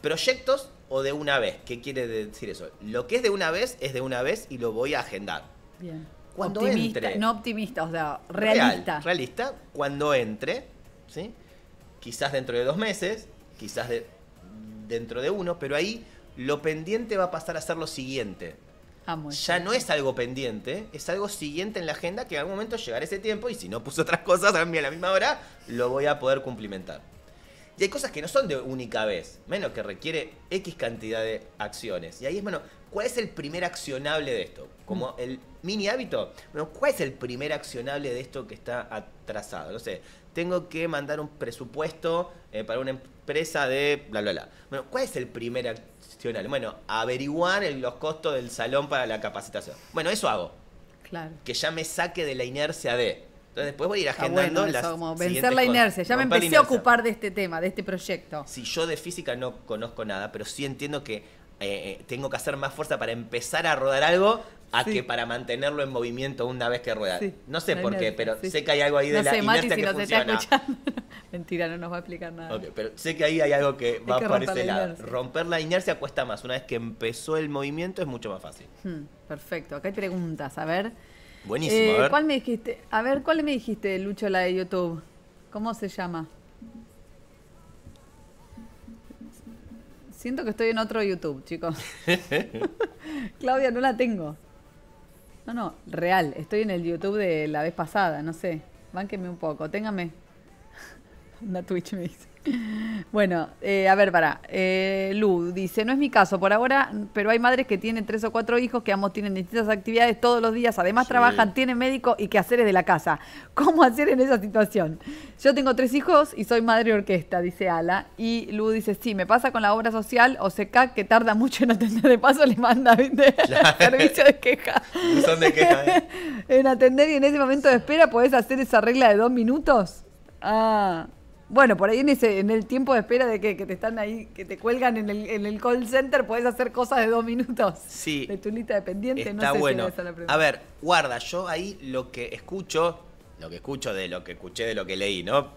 proyectos o de una vez. ¿Qué quiere decir eso? Lo que es de una vez es de una vez y lo voy a agendar. Bien. Cuando no optimista, o sea, realista. realista, cuando entre, ¿sí? quizás dentro de dos meses, quizás dentro de uno, pero ahí lo pendiente va a pasar a ser lo siguiente. Ah, ya no es algo pendiente, es algo siguiente en la agenda que en algún momento llegará ese tiempo y si no puso otras cosas también a la misma hora, lo voy a poder cumplimentar. Y hay cosas que no son de única vez, menos que requiere X cantidad de acciones. Y ahí es, bueno, ¿cuál es el primer accionable de esto? Como mm. el mini hábito, bueno, ¿cuál es el primer accionable de esto que está atrasado? No sé, tengo que mandar un presupuesto eh, para una empresa de bla, bla, bla. Bueno, ¿cuál es el primer accionable? Bueno, averiguar los costos del salón para la capacitación. Bueno, eso hago. Claro. Que ya me saque de la inercia de entonces después voy a ir agendando las como vencer la inercia. Ya me empecé a ocupar de este tema, de este proyecto. Si yo de física no conozco nada, pero sí entiendo que eh, eh, tengo que hacer más fuerza para empezar a rodar algo a que para mantenerlo en movimiento una vez que rueda. no sé por qué, pero sé que hay algo ahí de la inercia que funciona. Mentira, no nos va a explicar nada. Ok, pero sé que ahí hay algo que va por ese lado. Romper la inercia cuesta más. Una vez que empezó el movimiento es mucho más fácil. Hmm, perfecto. Acá hay preguntas. A ver. Buenísimo. Eh, a ver. ¿Cuál me dijiste? A ver, ¿cuál me dijiste, Lucho, la de YouTube? ¿Cómo se llama? Siento que estoy en otro YouTube, chicos. Claudia, no la tengo. No, no, real. Estoy en el YouTube de la vez pasada, no sé. Bánqueme un poco, téngame. Una Twitch me dice. Bueno, eh, a ver, para. Eh, Lu dice, no es mi caso por ahora, pero hay madres que tienen tres o cuatro hijos que ambos tienen distintas actividades todos los días, además trabajan, tienen médico y quehaceres de la casa. ¿Cómo hacer en esa situación? Yo tengo tres hijos y soy madre orquesta, dice Ala. Y Lu dice, sí, me pasa con la obra social o seca que tarda mucho en atender. De paso le manda servicio de queja. Son de queja. ¿eh? en atender y en ese momento de espera ¿Puedes hacer esa regla de dos minutos. Ah, bueno, por ahí en, ese, en el tiempo de espera de que, te están ahí, que te cuelgan en el, en el call center, puedes hacer cosas de dos minutos. Sí. De tu lista de no sé bueno. a ver, guarda, yo ahí lo que escucho, lo que escucho de lo que escuché, de lo que leí, ¿no?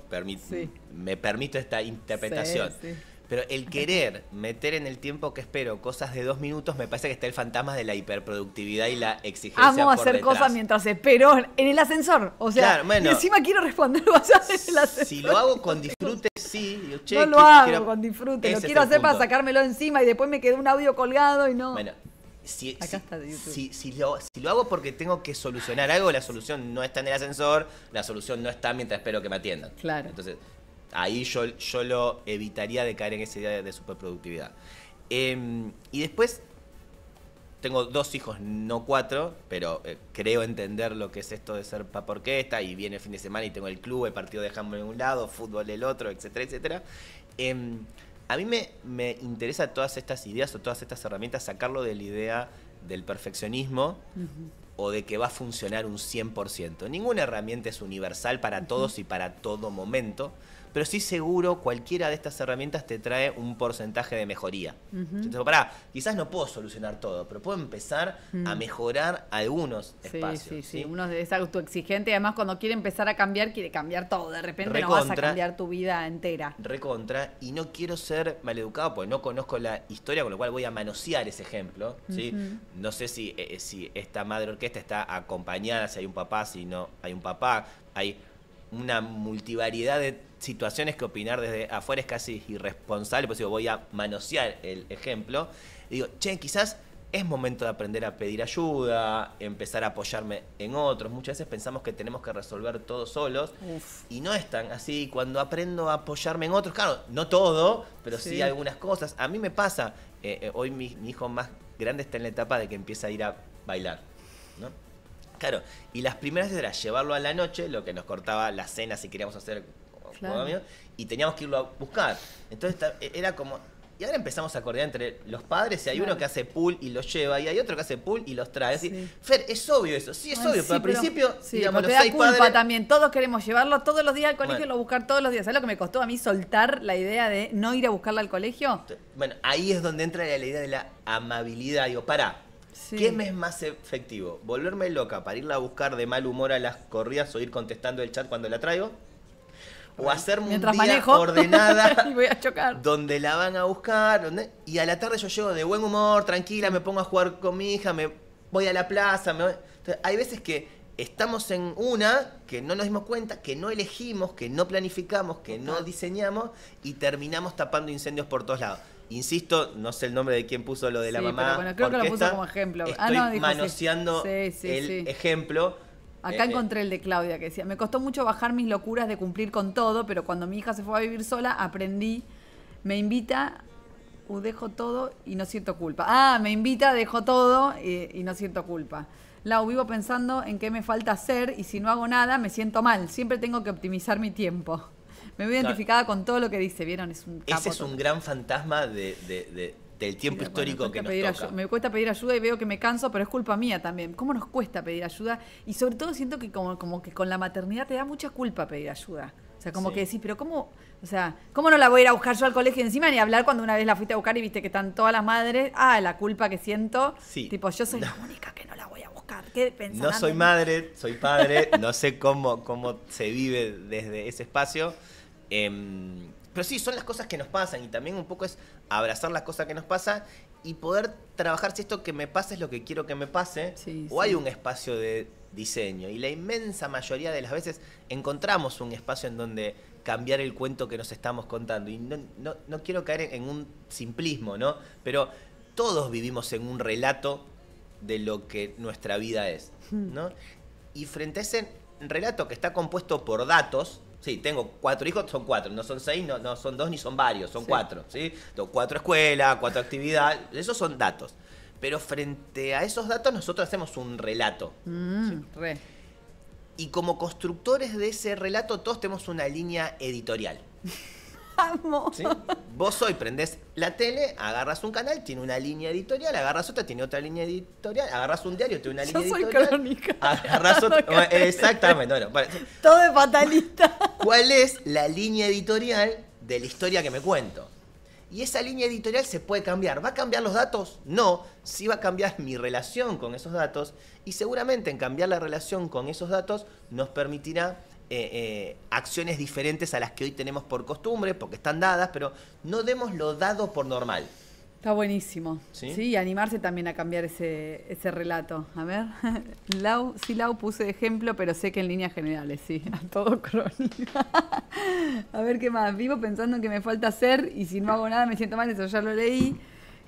Me permito esta interpretación. Sí, sí. Pero el querer meter en el tiempo que espero cosas de dos minutos, me parece que está el fantasma de la hiperproductividad y la exigencia. Amo a hacer cosas mientras espero en el ascensor. O sea, encima quiero responder WhatsApp en el ascensor. Si lo hago con disfrute, sí. no lo hago con disfrute, lo quiero hacer para sacármelo encima y después me quedó un audio colgado y no. Bueno, si, Acá lo, si lo hago porque tengo que solucionar algo, la solución no está en el ascensor, la solución no está mientras espero que me atiendan. Claro. Entonces, ahí yo, lo evitaría de caer en esa idea de, superproductividad. Em, y después, tengo dos hijos, no cuatro, pero eh, creo entender lo que es esto de ser papa orquesta y viene el fin de semana y tengo el club, el partido de en un lado, fútbol el otro, etcétera, etcétera. Em, a mí me, me interesa todas estas ideas o todas estas herramientas, sacarlo de la idea del perfeccionismo o de que va a funcionar un 100%. Ninguna herramienta es universal para todos y para todo momento pero sí seguro cualquiera de estas herramientas te trae un porcentaje de mejoría. pará, quizás no puedo solucionar todo, pero puedo empezar a mejorar algunos espacios. Sí, sí, sí. Uno es autoexigente y además cuando quiere empezar a cambiar, quiere cambiar todo. De repente no vas a cambiar tu vida entera. Recontra, y no quiero ser maleducado porque no conozco la historia, con lo cual voy a manosear ese ejemplo. ¿sí? No sé si, eh, eh, si esta madre orquesta está acompañada, si hay un papá, si no hay un papá, hay una multivariedad de situaciones que opinar desde afuera es casi irresponsable, por eso voy a manosear el ejemplo. digo, che, quizás es momento de aprender a pedir ayuda, empezar a apoyarme en otros. Muchas veces pensamos que tenemos que resolver todo solos y no es tan así. Cuando aprendo a apoyarme en otros, claro, no todo, pero sí, algunas cosas. A mí me pasa, eh, eh, hoy mi, mi, hijo más grande está en la etapa de que empieza a ir a bailar. ¿no? Claro, y las primeras veces era llevarlo a la noche, lo que nos cortaba la cena si queríamos hacer y teníamos que irlo a buscar. Entonces e, era como. Y ahora empezamos a acordar entre los padres, y hay uno que hace pool y los lleva, y hay otro que hace pool y los trae. Es decir, Fer, es obvio eso, sí es obvio, pero al principio, sí, digamos, da culpa también, todos queremos llevarlo todos los días al colegio y lo buscar todos los días. ¿Sabes lo que me costó a mí soltar la idea de no ir a buscarla al colegio? Bueno, ahí es donde entra la idea de la amabilidad. Digo, pará, ¿Qué me es más efectivo? ¿Volverme loca para irla a buscar de mal humor a las corridas o ir contestando el chat cuando la traigo? ¿O hacerme un día ordenada voy a chocar. donde la van a buscar? y a la tarde yo llego de buen humor, tranquila, me pongo a jugar con mi hija, me voy a la plaza. hay veces que estamos en una que no nos dimos cuenta, que no elegimos, que no planificamos, que no diseñamos y terminamos tapando incendios por todos lados. Insisto, no sé el nombre de quién puso lo de la mamá. creo que lo puso como ejemplo. Ah, estoy ah, manoseando el ejemplo. Acá eh, encontré el de Claudia que decía, me costó mucho bajar mis locuras de cumplir con todo, pero cuando mi hija se fue a vivir sola, aprendí, me invita, o uh, dejo todo y no siento culpa. Ah, me invita, dejo todo y, y no siento culpa. Lau, vivo pensando en qué me falta hacer y si no hago nada me siento mal. Siempre tengo que optimizar mi tiempo. Me veo identificada con todo lo que dice, ¿vieron? Es un Ese es un gran fantasma del tiempo histórico me que Me cuesta pedir ayuda y veo que me canso, pero es culpa mía también. ¿Cómo nos cuesta pedir ayuda? Y sobre todo siento que como, como que con la maternidad te da mucha culpa pedir ayuda. O sea, como que decís, pero ¿cómo...? O sea, ¿cómo no la voy a ir a buscar yo al colegio encima ni hablar cuando una vez la fuiste a buscar y viste que están todas las madres? Ah, la culpa que siento. Tipo, yo soy la única que no la voy a buscar. No soy madre, soy padre, no sé cómo, cómo se vive desde ese espacio. Em, pero sí, son las cosas que nos pasan y también un poco es abrazar las cosas que nos pasan y poder trabajar si esto que me pasa es lo que quiero que me pase o hay un espacio de diseño. Y la inmensa mayoría de las veces encontramos un espacio en donde cambiar el cuento que nos estamos contando. Y no, quiero caer en, en un simplismo, ¿no? Pero todos vivimos en un relato de lo que nuestra vida es, hmm. ¿no? Y frente a ese relato que está compuesto por datos, Sí, tengo cuatro hijos, son cuatro, no son seis, no, son dos ni son varios, son cuatro, ¿sí? cuatro escuelas, cuatro actividades, esos son datos. Pero frente a esos datos nosotros hacemos un relato. Mm, y como constructores de ese relato todos tenemos una línea editorial. amo. Vos hoy prendés la tele, agarras un canal, tiene una línea editorial, agarras otra, tiene otra línea editorial, agarras un diario, tiene una línea editorial. Agarras otra. exactamente. Todo es fatalista. ¿Cuál es la línea editorial de la historia que me cuento? Y esa línea editorial se puede cambiar. ¿Va a cambiar los datos? No. Sí va a cambiar mi relación con esos datos. Y seguramente en cambiar la relación con esos datos nos permitirá eh, eh, acciones diferentes a las que hoy tenemos por costumbre, porque están dadas, pero no demos lo dado por normal. Está buenísimo. Sí, animarse también a cambiar ese, relato. A ver, Lau, sí, Lau puse ejemplo, pero sé que en líneas generales, sí, a todo crónica. a ver qué más. Vivo pensando en que me falta hacer y si no hago nada me siento mal, eso ya lo leí.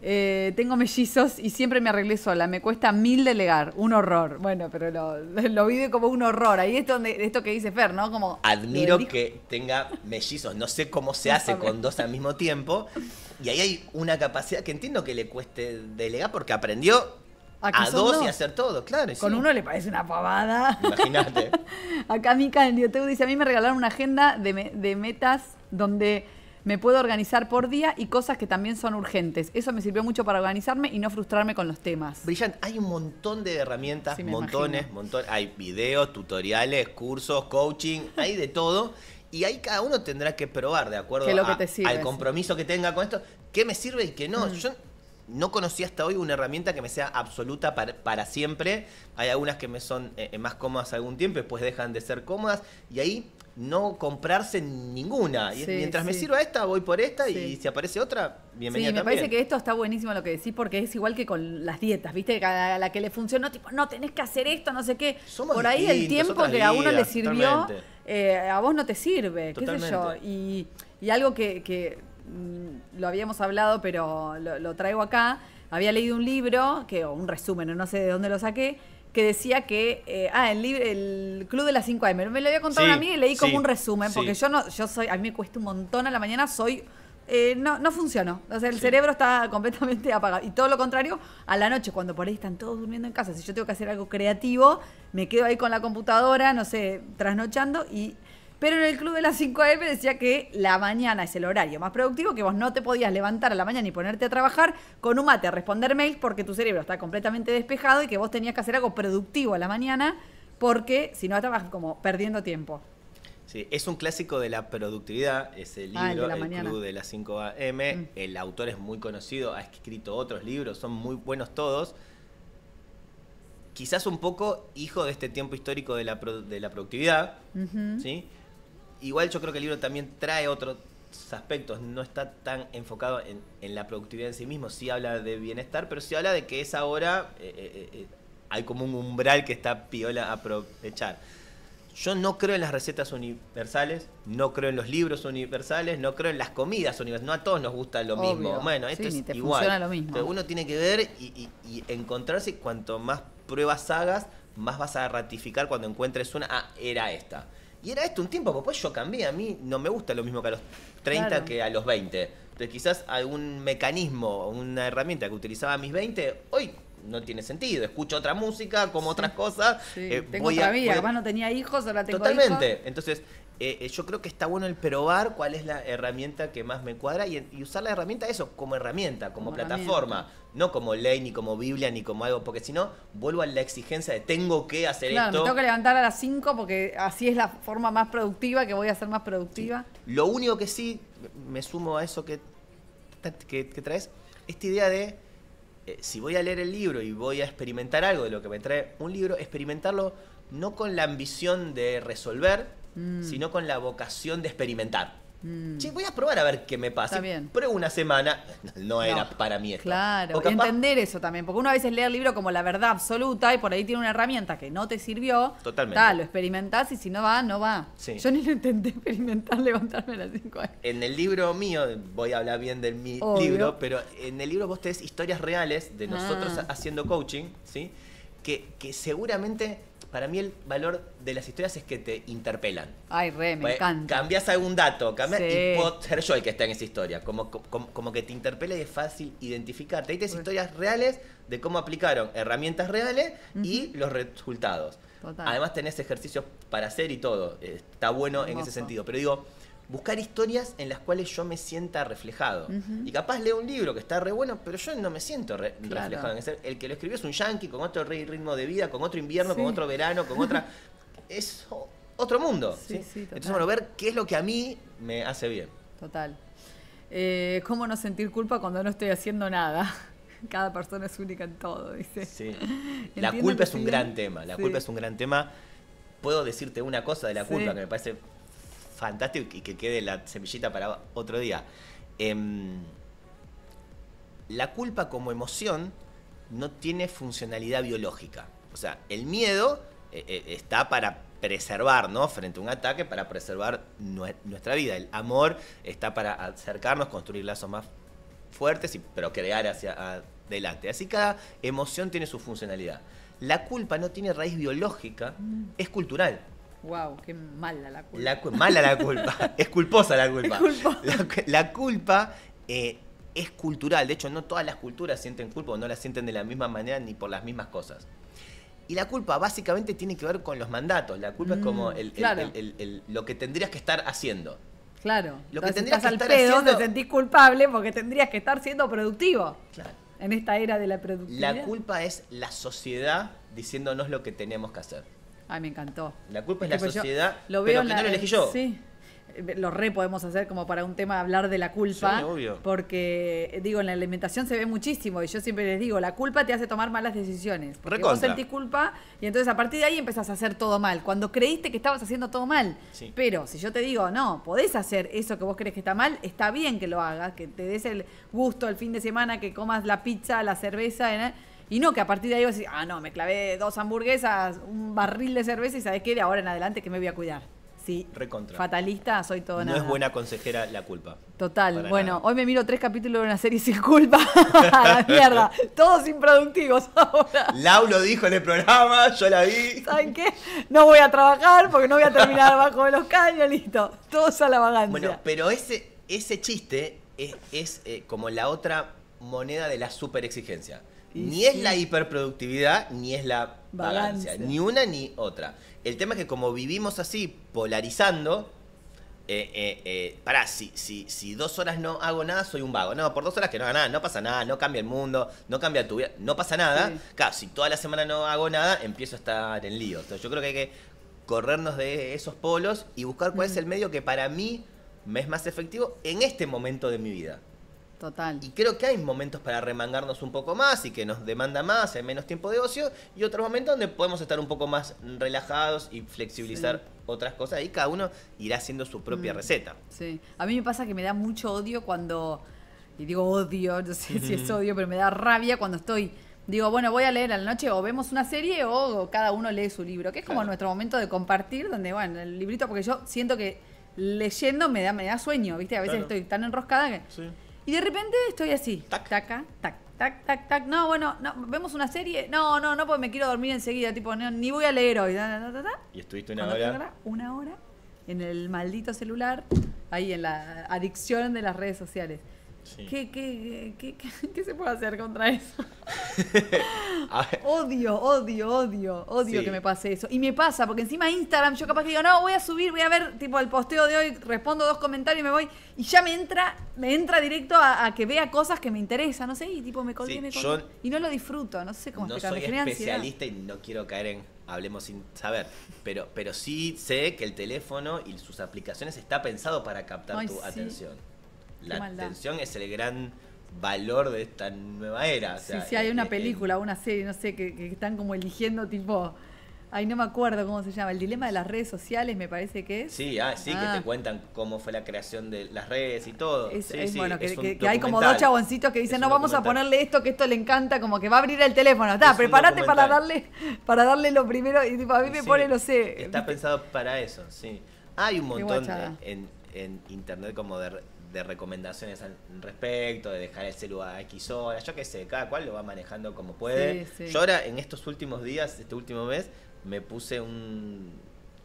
Eh, tengo mellizos y siempre me arreglé sola. Me cuesta mil delegar. Un horror. Bueno, pero lo, lo vive como un horror. Ahí es donde esto que dice Fer, ¿no? Como. Admiro que tenga mellizos. No sé cómo se hace con dos al mismo tiempo. Y ahí hay una capacidad que entiendo que le cueste delegar porque aprendió a, dos, y hacer todo, claro. Con uno le parece una pavada. Imagínate. Acá Mica en YouTube dice: A mí me regalaron una agenda de, de metas donde me puedo organizar por día y cosas que también son urgentes. Eso me sirvió mucho para organizarme y no frustrarme con los temas. Brillante, hay un montón de herramientas, montones, montones. Hay videos, tutoriales, cursos, coaching, hay de todo. Y ahí cada uno tendrá que probar, de acuerdo al compromiso que tenga con esto, qué me sirve y qué no. Mm. Yo no conocí hasta hoy una herramienta que me sea absoluta para, siempre. Hay algunas que me son eh, eh, más cómodas algún tiempo, después dejan de ser cómodas. Y ahí no comprarse ninguna. y mientras me sirva esta, voy por esta y si aparece otra, bienvenida. Sí, me parece que esto está buenísimo lo que decís porque es igual que con las dietas, ¿viste? A la que le funcionó, tipo, no tenés que hacer esto, no sé qué. por ahí el tiempo que a uno le sirvió, eh, a vos no te sirve, qué sé yo. Y, algo que, mm, lo habíamos hablado, pero lo, traigo acá. Había leído un libro, que, o un resumen, no sé de dónde lo saqué, que decía que eh, ah el, club de las 5 AM me lo había contado a una amiga y leí como un resumen porque yo no yo soy a mí me cuesta un montón a la mañana soy eh, no, no funcionó. O sea, el cerebro está completamente apagado. Y todo lo contrario, a la noche, cuando por ahí están todos durmiendo en casa, si yo tengo que hacer algo creativo, me quedo ahí con la computadora, no sé, trasnochando y pero en el club de las 5 AM decía que la mañana es el horario más productivo, que vos no te podías levantar a la mañana y ponerte a trabajar con un mate a responder mails porque tu cerebro está completamente despejado y que vos tenías que hacer algo productivo a la mañana porque si no estabas como perdiendo tiempo. Sí, es un clásico de la productividad, ese ah, libro, del el, Club de las 5 AM. Mm. El autor es muy conocido, ha escrito otros libros, son muy buenos todos. Quizás un poco hijo de este tiempo histórico de la, productividad, ¿sí? Igual yo creo que el libro también trae otros aspectos, no está tan enfocado en, la productividad en sí mismo, sí habla de bienestar, pero sí habla de que es ahora, eh, eh, eh, hay como un umbral que está piola a aprovechar. Yo no creo en las recetas universales, no creo en los libros universales, no creo en las comidas universales. No a todos nos gusta lo mismo. Bueno, esto es igual. uno tiene que ver y, y, y, encontrarse cuanto más pruebas hagas, más vas a ratificar cuando encuentres una. Ah, era esta. Y era esto un tiempo, porque pues yo cambié, a mí no me gusta lo mismo que a los 30 que a los 20. Entonces quizás algún mecanismo, una herramienta que utilizaba a mis 20, hoy no tiene sentido. Escucho otra música, como otras cosas. Sí. Eh, tengo otra vida, además no tenía hijos, ahora tengo Totalmente. Hijos. Entonces, eh, eh, yo creo que está bueno el probar cuál es la herramienta que más me cuadra y, usar la herramienta eso como herramienta, como, plataforma, no como ley, ni como Biblia, ni como algo, porque si no, vuelvo a la exigencia de tengo que hacer esto. esto. Me tengo que levantar a las 5 porque así es la forma más productiva, que voy a ser más productiva. Lo único que sí, me sumo a eso que, que, traes, esta idea de eh, si voy a leer el libro y voy a experimentar algo de lo que me trae un libro, experimentarlo no con la ambición de resolver, Mm. sino con la vocación de experimentar. sí mm. Che, voy a probar a ver qué me pasa. Pero una semana no, era para mí esto. Claro, entender eso también, porque uno a veces lee el libro como la verdad absoluta y por ahí tiene una herramienta que no te sirvió. Totalmente. lo experimentás y si no va, no va. Yo ni lo intenté experimentar levantarme a las 5 En el libro mío, voy a hablar bien del mi libro, pero en el libro vos tenés historias reales de nosotros ah. haciendo coaching, ¿sí? Que, que seguramente para mí el valor de las historias es que te interpelan. Ay, re, me pues, encanta. Cambias algún dato, cambias y puedo ser yo el que está en esa historia. Como, como, que te interpela y es fácil identificarte. Hay historias reales de cómo aplicaron herramientas reales y los resultados. Además tenés ejercicios para hacer y todo. Eh, está bueno en ese sentido. Pero digo, buscar historias en las cuales yo me sienta reflejado. Y capaz leo un libro que está re bueno, pero yo no me siento reflejado El que lo escribió es un yankee con otro ritmo de vida, con otro invierno, con otro verano, con otra. es otro mundo. Sí, ¿sí? Entonces, bueno, ver qué es lo que a mí me hace bien. Total. Eh, ¿Cómo no sentir culpa cuando no estoy haciendo nada? Cada persona es única en todo, dice. Sí. La culpa es un gran tema. La culpa es un gran tema. Puedo decirte una cosa de la culpa que me parece fantástico y que quede la semillita para otro día. Em, la culpa como emoción no tiene funcionalidad biológica. O sea, el miedo eh, eh, está para preservar, ¿no? Frente a un ataque, para preservar nuestra vida. El amor está para acercarnos, construir lazos más fuertes, y, pero crear hacia adelante. Así cada emoción tiene su funcionalidad. La culpa no tiene raíz biológica, mm. es cultural. Wow, qué mala la culpa. mala la culpa. es culposa la culpa. La, culpa eh, es cultural. De hecho, no todas las culturas sienten culpa o no la sienten de la misma manera ni por las mismas cosas. Y la culpa básicamente tiene que ver con los mandatos. La culpa es como mm, lo que tendrías que estar haciendo. Claro. Lo que tendrías que estar haciendo... te sentís culpable porque tendrías que estar siendo productivo. En esta era de la productividad. La culpa es la sociedad diciéndonos lo que tenemos que hacer. Ay, me encantó. La culpa es, la sociedad, lo veo pero que no lo elegí yo. Sí lo re podemos hacer como para un tema hablar de la culpa. Porque, digo, en la alimentación se ve muchísimo y yo siempre les digo, la culpa te hace tomar malas decisiones. Porque vos sentís culpa y entonces a partir de ahí empezás a hacer todo mal. Cuando creíste que estabas haciendo todo mal. Sí. Pero si yo te digo, no, podés hacer eso que vos crees que está mal, está bien que lo hagas, que te des el gusto el fin de semana, que comas la pizza, la cerveza, y no que a partir de ahí vas a ah, no, me clavé dos hamburguesas, un barril de cerveza y sabes qué, de ahora en adelante que me voy a cuidar. Sí. Recontra. Fatalista, soy todo no nada. No es buena consejera la culpa. Total. bueno, hoy me miro tres capítulos de una serie sin culpa. la mierda. Todos improductivos ahora. Lau lo dijo en el programa, yo la vi. ¿Saben qué? No voy a trabajar porque no voy a terminar abajo de los caños, listo. Todos a la vagancia. Bueno, pero ese, ese chiste es, eh, como la otra moneda de la super exigencia, ni es la hiperproductividad, ni es la vagancia, ni una ni otra. El tema es que como vivimos así, polarizando, eh, eh, eh, pará, si, dos horas no hago nada, soy un vago. No, por dos horas que no haga nada, no pasa nada, no cambia el mundo, no cambia tu vida, no pasa nada. casi Claro, si toda la semana no hago nada, empiezo a estar en lío. Entonces yo creo que hay que corrernos de esos polos y buscar cuál es el medio que para mí me es más efectivo en este momento de mi vida. Y creo que hay momentos para remangarnos un poco más y que nos demanda más, hay menos tiempo de ocio, y otros momentos donde podemos estar un poco más relajados y flexibilizar otras cosas. Y cada uno irá haciendo su propia mm, receta. Sí. A mí me pasa que me da mucho odio cuando. Y digo odio, no sé si es odio, pero me da rabia cuando estoy. Digo, bueno, voy a leer a la noche o vemos una serie o, cada uno lee su libro, que es como nuestro momento de compartir, donde, bueno, el librito, porque yo siento que leyendo me da, me da sueño, ¿viste? A veces estoy tan enroscada que. Y de repente estoy así. Tac. tac, tac, tac, tac. No, bueno, vemos una serie. No, no, no, porque me quiero dormir enseguida. Tipo, ni voy a leer hoy. y estuviste una hora. una hora en el maldito celular, ahí en la adicción de las redes sociales. ¿Qué, qué, qué, qué, se puede hacer contra eso? odio, odio, odio, odio que me pase eso. Y me pasa, porque encima Instagram, yo capaz que digo, no, voy a subir, voy a ver tipo el posteo de hoy, respondo dos comentarios y me voy. Y ya me entra, me entra directo a, que vea cosas que me interesan, no sé, y tipo me conviene todo. y no lo disfruto, no sé cómo que No soy especialista y no quiero caer en hablemos sin saber. Pero, pero sí sé que el teléfono y sus aplicaciones está pensado para captar tu atención la atención es el gran valor de esta nueva era. O sí, sí, hay una película, una serie, no sé, que, están como eligiendo tipo... Ay, no me acuerdo cómo se llama. El dilema de las redes sociales, me parece que es. Sí, ah, sí, que te ah. cuentan cómo fue la creación de las redes y todo. Es, sí, bueno, que, hay como dos chaboncitos que dicen, no, vamos a ponerle esto, que esto le encanta, como que va a abrir el teléfono. Está, prepárate para darle, para darle lo primero. Y tipo, a mí me pone, no sé. Está pensado para eso, sí. Hay un montón en, en internet como de de recomendaciones al respecto, de dejar el celular a X horas, yo que sé, cada cual lo va manejando como puede. Yo ahora, en estos últimos días, este último mes, me puse un.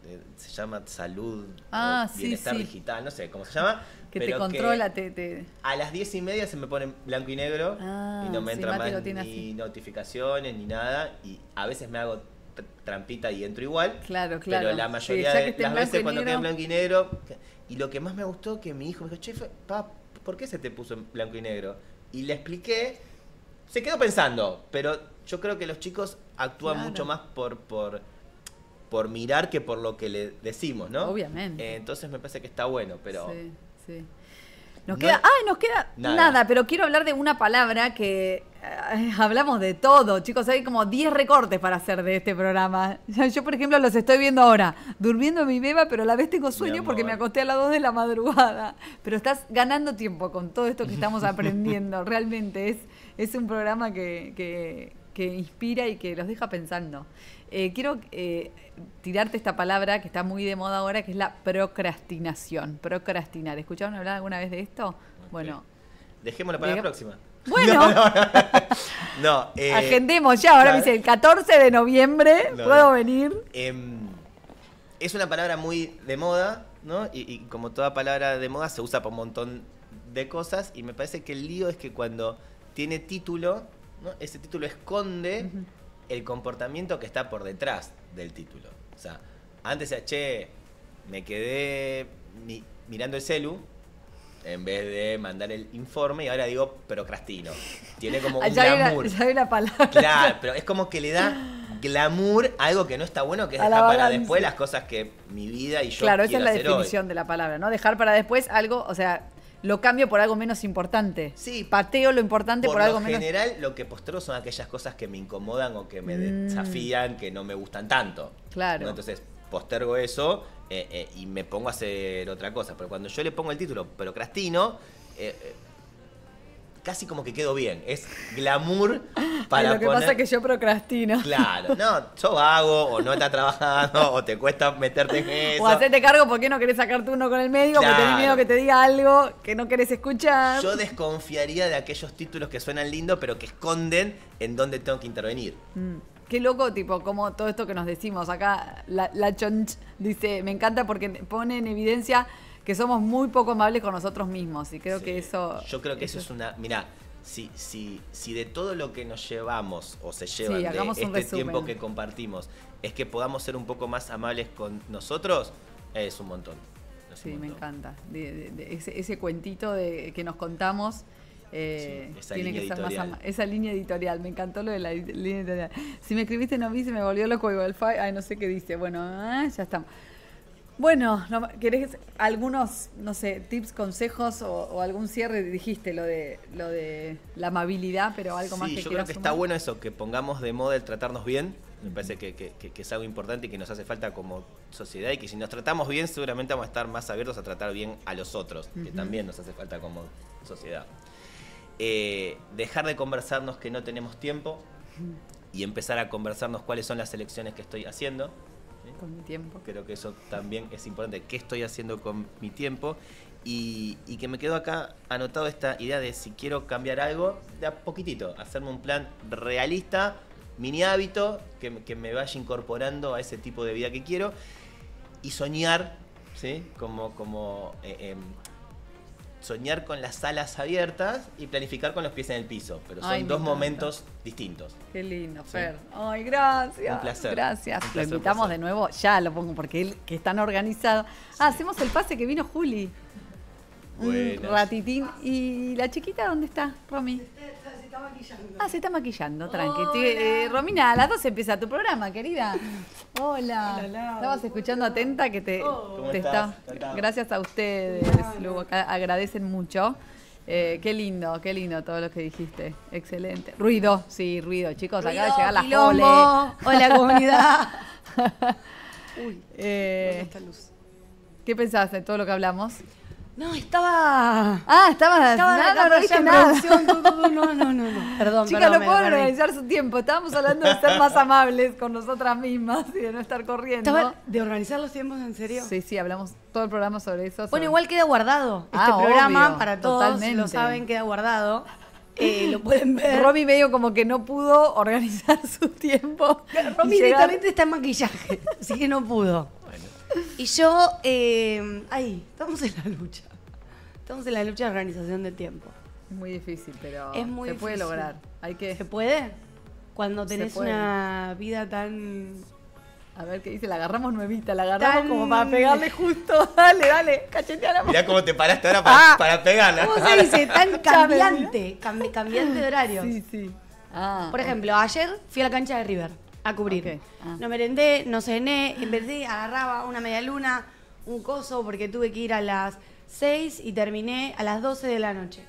Eh, se llama salud, ah, bienestar digital, no sé cómo se llama. Que te controla, te, A las diez y media se me pone blanco y negro ah, y no me entran más ni notificaciones ni nada. Y a veces me hago trampita y entro igual. Claro, claro. Pero la mayoría de las veces cuando en blanco y negro, y lo que más me gustó que mi hijo me dijo, che, pa, ¿por qué se te puso en blanco y negro? Y le expliqué, se quedó pensando, pero yo creo que los chicos actúan mucho más por, por, por mirar que por lo que le decimos, ¿no? Obviamente. Eh, entonces me parece que está bueno, pero... Sí, sí. Nos queda, ah, nos queda nada. pero quiero hablar de una palabra que hablamos de todo, chicos. Hay como 10 recortes para hacer de este programa. Yo, por ejemplo, los estoy viendo ahora, durmiendo mi beba, pero a la vez tengo sueño porque me acosté a las 2 de la madrugada. Pero estás ganando tiempo con todo esto que estamos aprendiendo. Realmente es, es un programa que, inspira y que los deja pensando. Eh, quiero eh, tirarte esta palabra que está muy de moda ahora, que es la procrastinación. Procrastinar. ¿Escucharon hablar alguna vez de esto? Bueno. Dejemos la próxima. Bueno, eh, agendemos ya. Ahora me dice el 14 de noviembre, ¿puedo venir? Em, es una palabra muy de moda, ¿no? Y, como toda palabra de moda se usa para un montón de cosas. Y me parece que el lío es que cuando tiene título, ese título esconde el comportamiento que está por detrás del título. O sea, antes decía, me quedé mirando el celu en vez de mandar el informe y ahora digo procrastino. Tiene como ah, un glamour. Claro, pero es como que le da glamour a algo que no está bueno, que es dejar para después las cosas que mi vida y yo Claro, esa es la definición de la palabra, ¿no? Dejar para después algo, o sea, lo cambio por algo menos importante. Sí. Pateo lo importante por, algo menos. En general, lo que postró son aquellas cosas que me incomodan o que me mm. desafían, que no me gustan tanto. Claro. Entonces, postergo eso eh, eh, y me pongo a hacer otra cosa. Pero cuando yo le pongo el título procrastino, eh, casi como que quedo bien. Es glamour ah, para Lo que pasa es que yo procrastino. Claro, no, yo hago o no está trabajando, o te cuesta meterte en eso. O hacerte cargo porque no querés sacar uno con el médico, porque tenés miedo que te diga algo que no querés escuchar. Yo desconfiaría de aquellos títulos que suenan lindos, pero que esconden en dónde tengo que intervenir. Mm. Qué loco, tipo, como todo esto que nos decimos. Acá la, la chonch dice, me encanta porque pone en evidencia que somos muy poco amables con nosotros mismos. Y creo que eso... Yo creo que eso, es una... Mira, si, si, si de todo lo que nos llevamos o se lleva de este tiempo que compartimos es que podamos ser un poco más amables con nosotros, es un montón. sí, me encanta. ese, ese, cuentito de, que nos contamos eh, esa línea editorial. Me encantó lo de la línea editorial. Si me escribiste no vi, se me volvió loco el fi Ay, no sé qué dice. Bueno, ah, ya estamos. Bueno, ¿querés algunos, no sé, tips, consejos o, algún cierre? Dijiste lo de, lo de la amabilidad, pero algo más que Yo creo que está bueno eso, que pongamos de moda el tratarnos bien. Me parece que, es algo importante y que nos hace falta como sociedad y que si nos tratamos bien seguramente vamos a estar más abiertos a tratar bien a los otros, que también nos hace falta como sociedad. Eh, dejar de conversarnos que no tenemos tiempo y empezar a conversarnos cuáles son las elecciones que estoy haciendo. Con mi tiempo. Creo que eso también es importante, qué estoy haciendo con mi tiempo. Y, que me quedo acá anotado esta idea de si quiero cambiar algo, de a poquitito, hacerme un plan realista, mini hábito, que, me vaya incorporando a ese tipo de vida que quiero y soñar, ¿sí? Como, como eh, em, soñar con las alas abiertas y planificar con los pies en el piso. Pero son dos momentos distintos. Qué lindo, Fer. Ay, gracias. Un placer. Gracias. lo invitamos de nuevo, ya lo pongo porque él que están tan organizado. Ah, hacemos el pase que vino Juli. ratitín. ¿Y la chiquita dónde está, Romy? Ah, se está maquillando, tranqui. Eh, Romina, a las 12 empieza tu programa, querida. Hola. Hola, Estabas escuchando atenta que te, está. Gracias a ustedes, Luego, agradecen mucho. Eh, qué lindo, qué lindo todo lo que dijiste. Excelente. Ruido, sí, ruido, chicos. acaba de llegar la jole. Hola, comunidad. Uy, eh, ¿Qué pensás de todo lo que hablamos? No, estaba. Ah, estaba. Estaba nada, no No, no, no, no. Perdón, Chica, no puedo organizar su tiempo. Estábamos hablando de ser más amables con nosotras mismas y de no estar corriendo. ¿De organizar los tiempos en serio? Sí, sí, hablamos todo el programa sobre eso. Bueno, igual queda guardado. Ah, este programa, para todos, lo saben, queda guardado. Eh, lo pueden ver. Romy medio como que no pudo organizar su tiempo. Romy directamente está en maquillaje, así que no pudo. Bueno. Y yo, eh, ahí, estamos en la lucha. Entonces la lucha de organización del tiempo. Es muy difícil, pero se puede lograr. ¿Se puede? Cuando tenés una vida tan... A ver qué dice, la agarramos nuevita, la agarramos como para pegarle justo. Dale, dale, cacheteala. Mirá cómo te paraste ahora para, ah. para pegarla. ¿Cómo se dice? Tan cambiante, cambiante de horario. Sí, sí. Ah, Por ejemplo, ayer fui a la cancha de River a cubrir. Ah. No merendé, no cené, en agarraba una media luna, un coso, porque tuve que ir a las 6 y terminé a las 12 de la noche.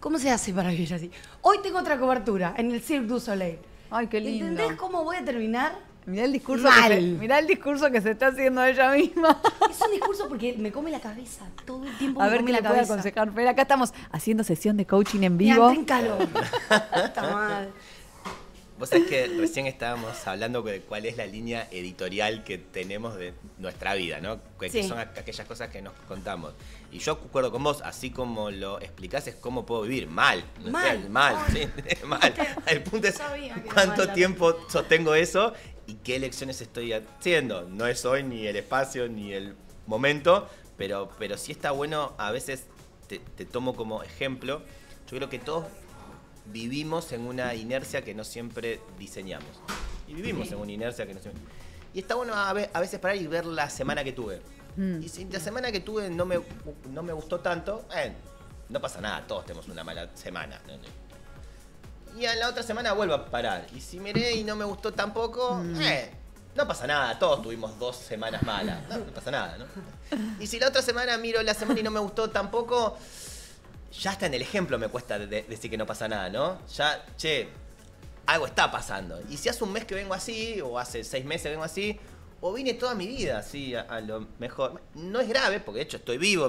¿Cómo se hace para vivir así? Hoy tengo otra cobertura en el Cirque du Soleil. Ay, qué lindo. ¿Entendés cómo voy a terminar? Mirá el discurso, Que se, el discurso que se está haciendo ella misma. Es un discurso porque me come la cabeza todo el tiempo. A ver la aconsejar. Pero acá estamos haciendo sesión de coaching en vivo. Está mal. Vos sabés que recién estábamos hablando de cuál es la línea editorial que tenemos de nuestra vida, ¿no? Que, son aquellas cosas que nos contamos. Y yo acuerdo con vos, así como lo explicás, es cómo puedo vivir. Mal. Mal. Mal, El punto es cuánto tiempo sostengo eso y qué elecciones estoy haciendo. No es hoy ni el espacio ni el momento, pero, pero sí está bueno, a veces te, tomo como ejemplo. Yo creo que todos vivimos en una inercia que no siempre diseñamos. Y vivimos en una inercia que no siempre... Y está bueno a veces parar y ver la semana que tuve Mm. Y si la semana que tuve no me, no me gustó tanto, no pasa nada, todos tenemos una mala semana. Y a la otra semana vuelvo a parar. Y si miré y no me gustó tampoco, mm. eh, no pasa nada, todos tuvimos dos semanas malas. No, pasa nada, ¿no? Y si la otra semana miro la semana y no me gustó tampoco, ya está en el ejemplo me cuesta decir que no pasa nada, ¿no? Ya, che, algo está pasando. Y si hace un mes que vengo así, o hace seis meses que vengo así, o vine toda mi vida sí, a, lo mejor. No es grave, porque de hecho estoy vivo.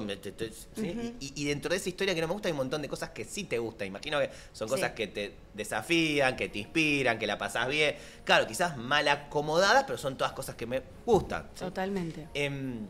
y, dentro de esa historia que no me gusta hay un montón de cosas que sí te gustan. Imagino que son cosas que te desafían, que te inspiran, que la pasás bien. Claro, quizás mal acomodadas, pero son todas cosas que me gustan. Totalmente. Em,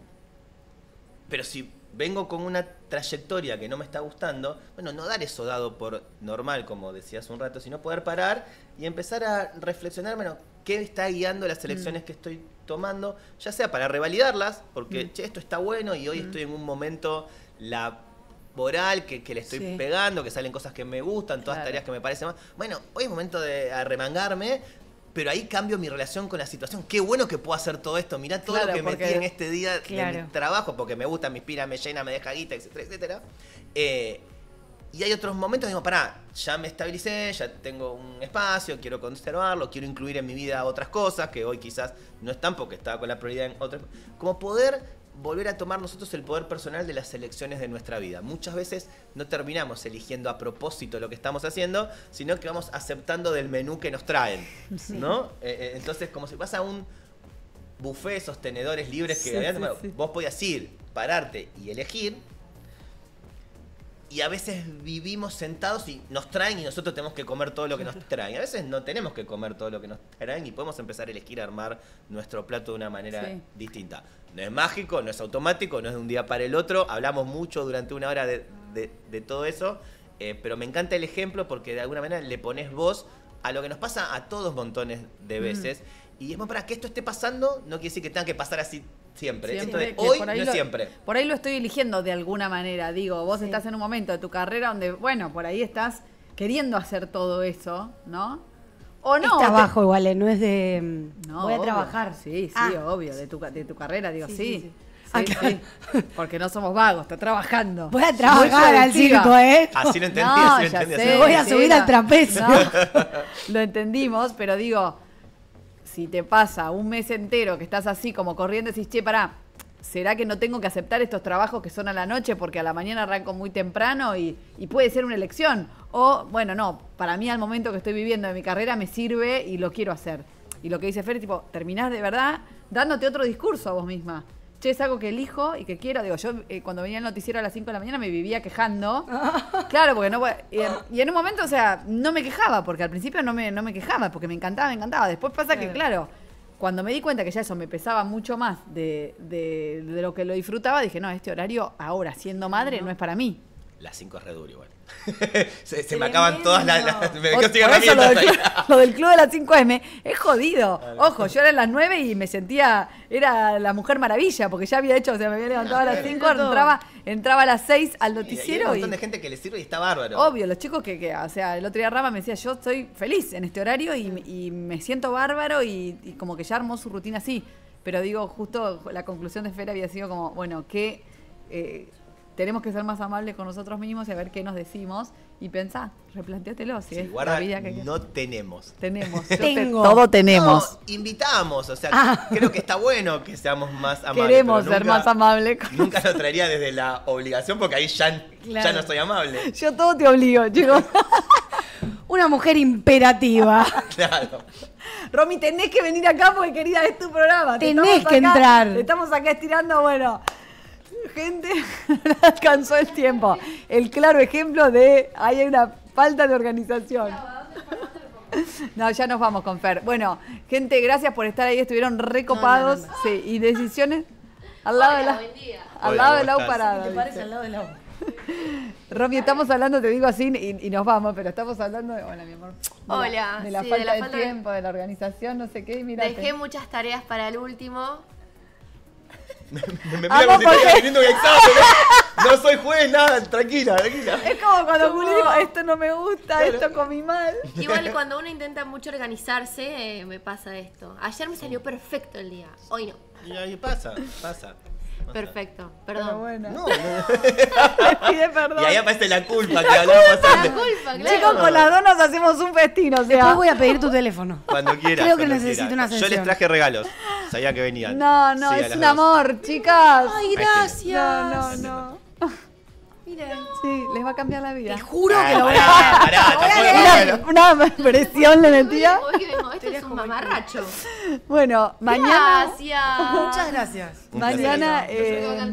pero si vengo con una trayectoria que no me está gustando, bueno, no dar eso dado por normal, como decías un rato, sino poder parar y empezar a reflexionar, bueno, ¿qué está guiando las elecciones mm. que estoy tomando, ya sea para revalidarlas, porque, mm. che, esto está bueno y hoy mm. estoy en un momento laboral que, que le estoy pegando, que salen cosas que me gustan, todas tareas que me parecen más. Bueno, hoy es momento de arremangarme, pero ahí cambio mi relación con la situación. Qué bueno que puedo hacer todo esto. Mirá todo lo que metí en este día de trabajo, porque me gusta, me inspira, me llena, me deja guita, etcétera, etcétera. Eh, y hay otros momentos digo, pará, ya me estabilicé, ya tengo un espacio, quiero conservarlo, quiero incluir en mi vida otras cosas que hoy quizás no están porque estaba con la prioridad en otras. Como poder volver a tomar nosotros el poder personal de las elecciones de nuestra vida. Muchas veces no terminamos eligiendo a propósito lo que estamos haciendo, sino que vamos aceptando del menú que nos traen, ¿no? Eh, eh, entonces, como si vas a un buffet sostenedores libres que vos podías ir, pararte y elegir, y a veces vivimos sentados y nos traen y nosotros tenemos que comer todo lo que nos traen. A veces no tenemos que comer todo lo que nos traen y podemos empezar a elegir a armar nuestro plato de una manera distinta. No es mágico, no es automático, no es de un día para el otro. Hablamos mucho durante una hora de, todo eso, eh, pero me encanta el ejemplo porque de alguna manera le pones voz a lo que nos pasa a todos montones de veces. Y es más, para que esto esté pasando, no quiere decir que tenga que pasar así Siempre. siempre hoy no siempre. Por ahí lo estoy eligiendo de alguna manera. Digo, vos estás en un momento de tu carrera donde, bueno, por ahí estás queriendo hacer todo eso, ¿no? O no. Es trabajo igual, ¿eh? no es de. Mm, voy a trabajar. Sí, sí, ah. obvio, de tu, de tu carrera, digo, sí. Ah, porque no somos vagos, está trabajando. Voy a trabajar al circo, ¿eh? Así lo entendí, así lo entendí. voy a subir al trapezo. lo entendimos, pero digo, si te pasa un mes entero que estás así como corriendo, decís, che, pará, ¿será que no tengo que aceptar estos trabajos que son a la noche porque a la mañana arranco muy temprano y, puede ser una elección? O, bueno, no, para mí al momento que estoy viviendo de mi carrera me sirve y lo quiero hacer. Y lo que dice Fer tipo, terminás de verdad dándote otro discurso a vos misma che, es algo que elijo y que quiero. Digo, yo eh, cuando venía el noticiero a las 5 de la mañana me vivía quejando. claro, porque no. Y en, un momento, o sea, no me quejaba, porque al principio no me, no me quejaba, porque me encantaba, me encantaba. Después pasa que, claro, cuando me di cuenta que ya eso me pesaba mucho más de, de, lo que lo disfrutaba, dije, no, este horario ahora, siendo madre, no es para mí. Las 5 es re duro igual. se, me acaban todas las. me lo, del club, de las 5M es jodido. Ojo, yo era en las 9 y me sentía. Era la mujer maravilla, porque ya había hecho, o sea, me había levantado a las 5, entraba, entraba a las 6 al noticiero. Y, hay un montón de gente que le sirve y está bárbaro. Obvio, los chicos que, que, O sea, el otro día Rama me decía, yo estoy feliz en este horario y, me siento bárbaro y como que ya armó su rutina así. Pero digo, justo la conclusión de Fera había sido como, bueno, qué. Eh, tenemos que ser más amables con nosotros mismos y a ver qué nos decimos y pensá, replanteatelo. si guarda, la vida que no tenemos. Tenemos, Tengo. todo tenemos. invitamos, o sea, ah. creo que está bueno que seamos más amables. Queremos ser más amables. nunca lo traería desde la obligación porque ahí ya, no soy amable. Yo todo te obligo, chicos. una mujer imperativa. claro. Romy, tenés que venir acá porque querida es tu programa. Tenés que entrar. Estamos acá estirando, bueno gente, alcanzó el tiempo. El claro ejemplo de hay una falta de organización. No, ya nos vamos con Fer. Bueno, gente, gracias por estar ahí. Estuvieron recopados. sí, y decisiones al lado Hola, de Al lado del parece al lado de estamos hablando, te digo así y, nos vamos, pero estamos hablando de. Hola, mi amor. Hola. de la, falta de, tiempo, de... la organización, no sé qué. Dejé muchas tareas para el último me, si ¿eh? No soy juez, nada, tranquila, tranquila. Es como cuando Juli dijo, esto no me gusta, esto comí mal. Igual cuando uno intenta mucho organizarse, eh, me pasa esto. Ayer me salió perfecto el día, hoy no. Y ahí pasa, pasa. Perfecto, perdón. bueno. No, pide perdón. Y ahí aparece la culpa que hablábamos antes. La culpa, claro. Chicos, con las nos hacemos un festín, o sea. Después voy a pedir tu teléfono. Cuando quieras. Creo que necesito una sesión. Yo les traje regalos. Sabía que venían. No, no, es un amor, chicas. Ay, gracias. No, no, no. Sí, les va a cambiar la vida. Te juro que lo voy a ver Una, una presión le metía. Este es un mamarracho. Bueno, mañana. Gracias. Muchas gracias. Mañana. Eh,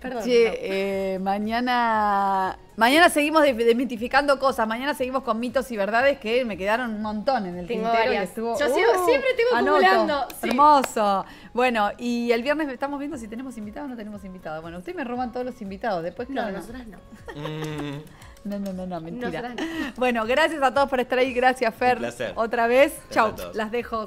Perdón. Che, eh, mañana, mañana seguimos desmitificando cosas. Mañana seguimos con mitos y verdades que me quedaron un montón en el Yo siempre uh, tengo acumulando. Hermoso. Bueno, y el viernes estamos viendo si tenemos invitados o no tenemos invitados. Bueno, ustedes me roban todos los invitados. Después, No, nosotras no. Mm. No, no, no, no, mentira. Bueno, gracias a todos por estar ahí. Gracias, Fer. Un placer. Otra vez. Chau. Las dejo con.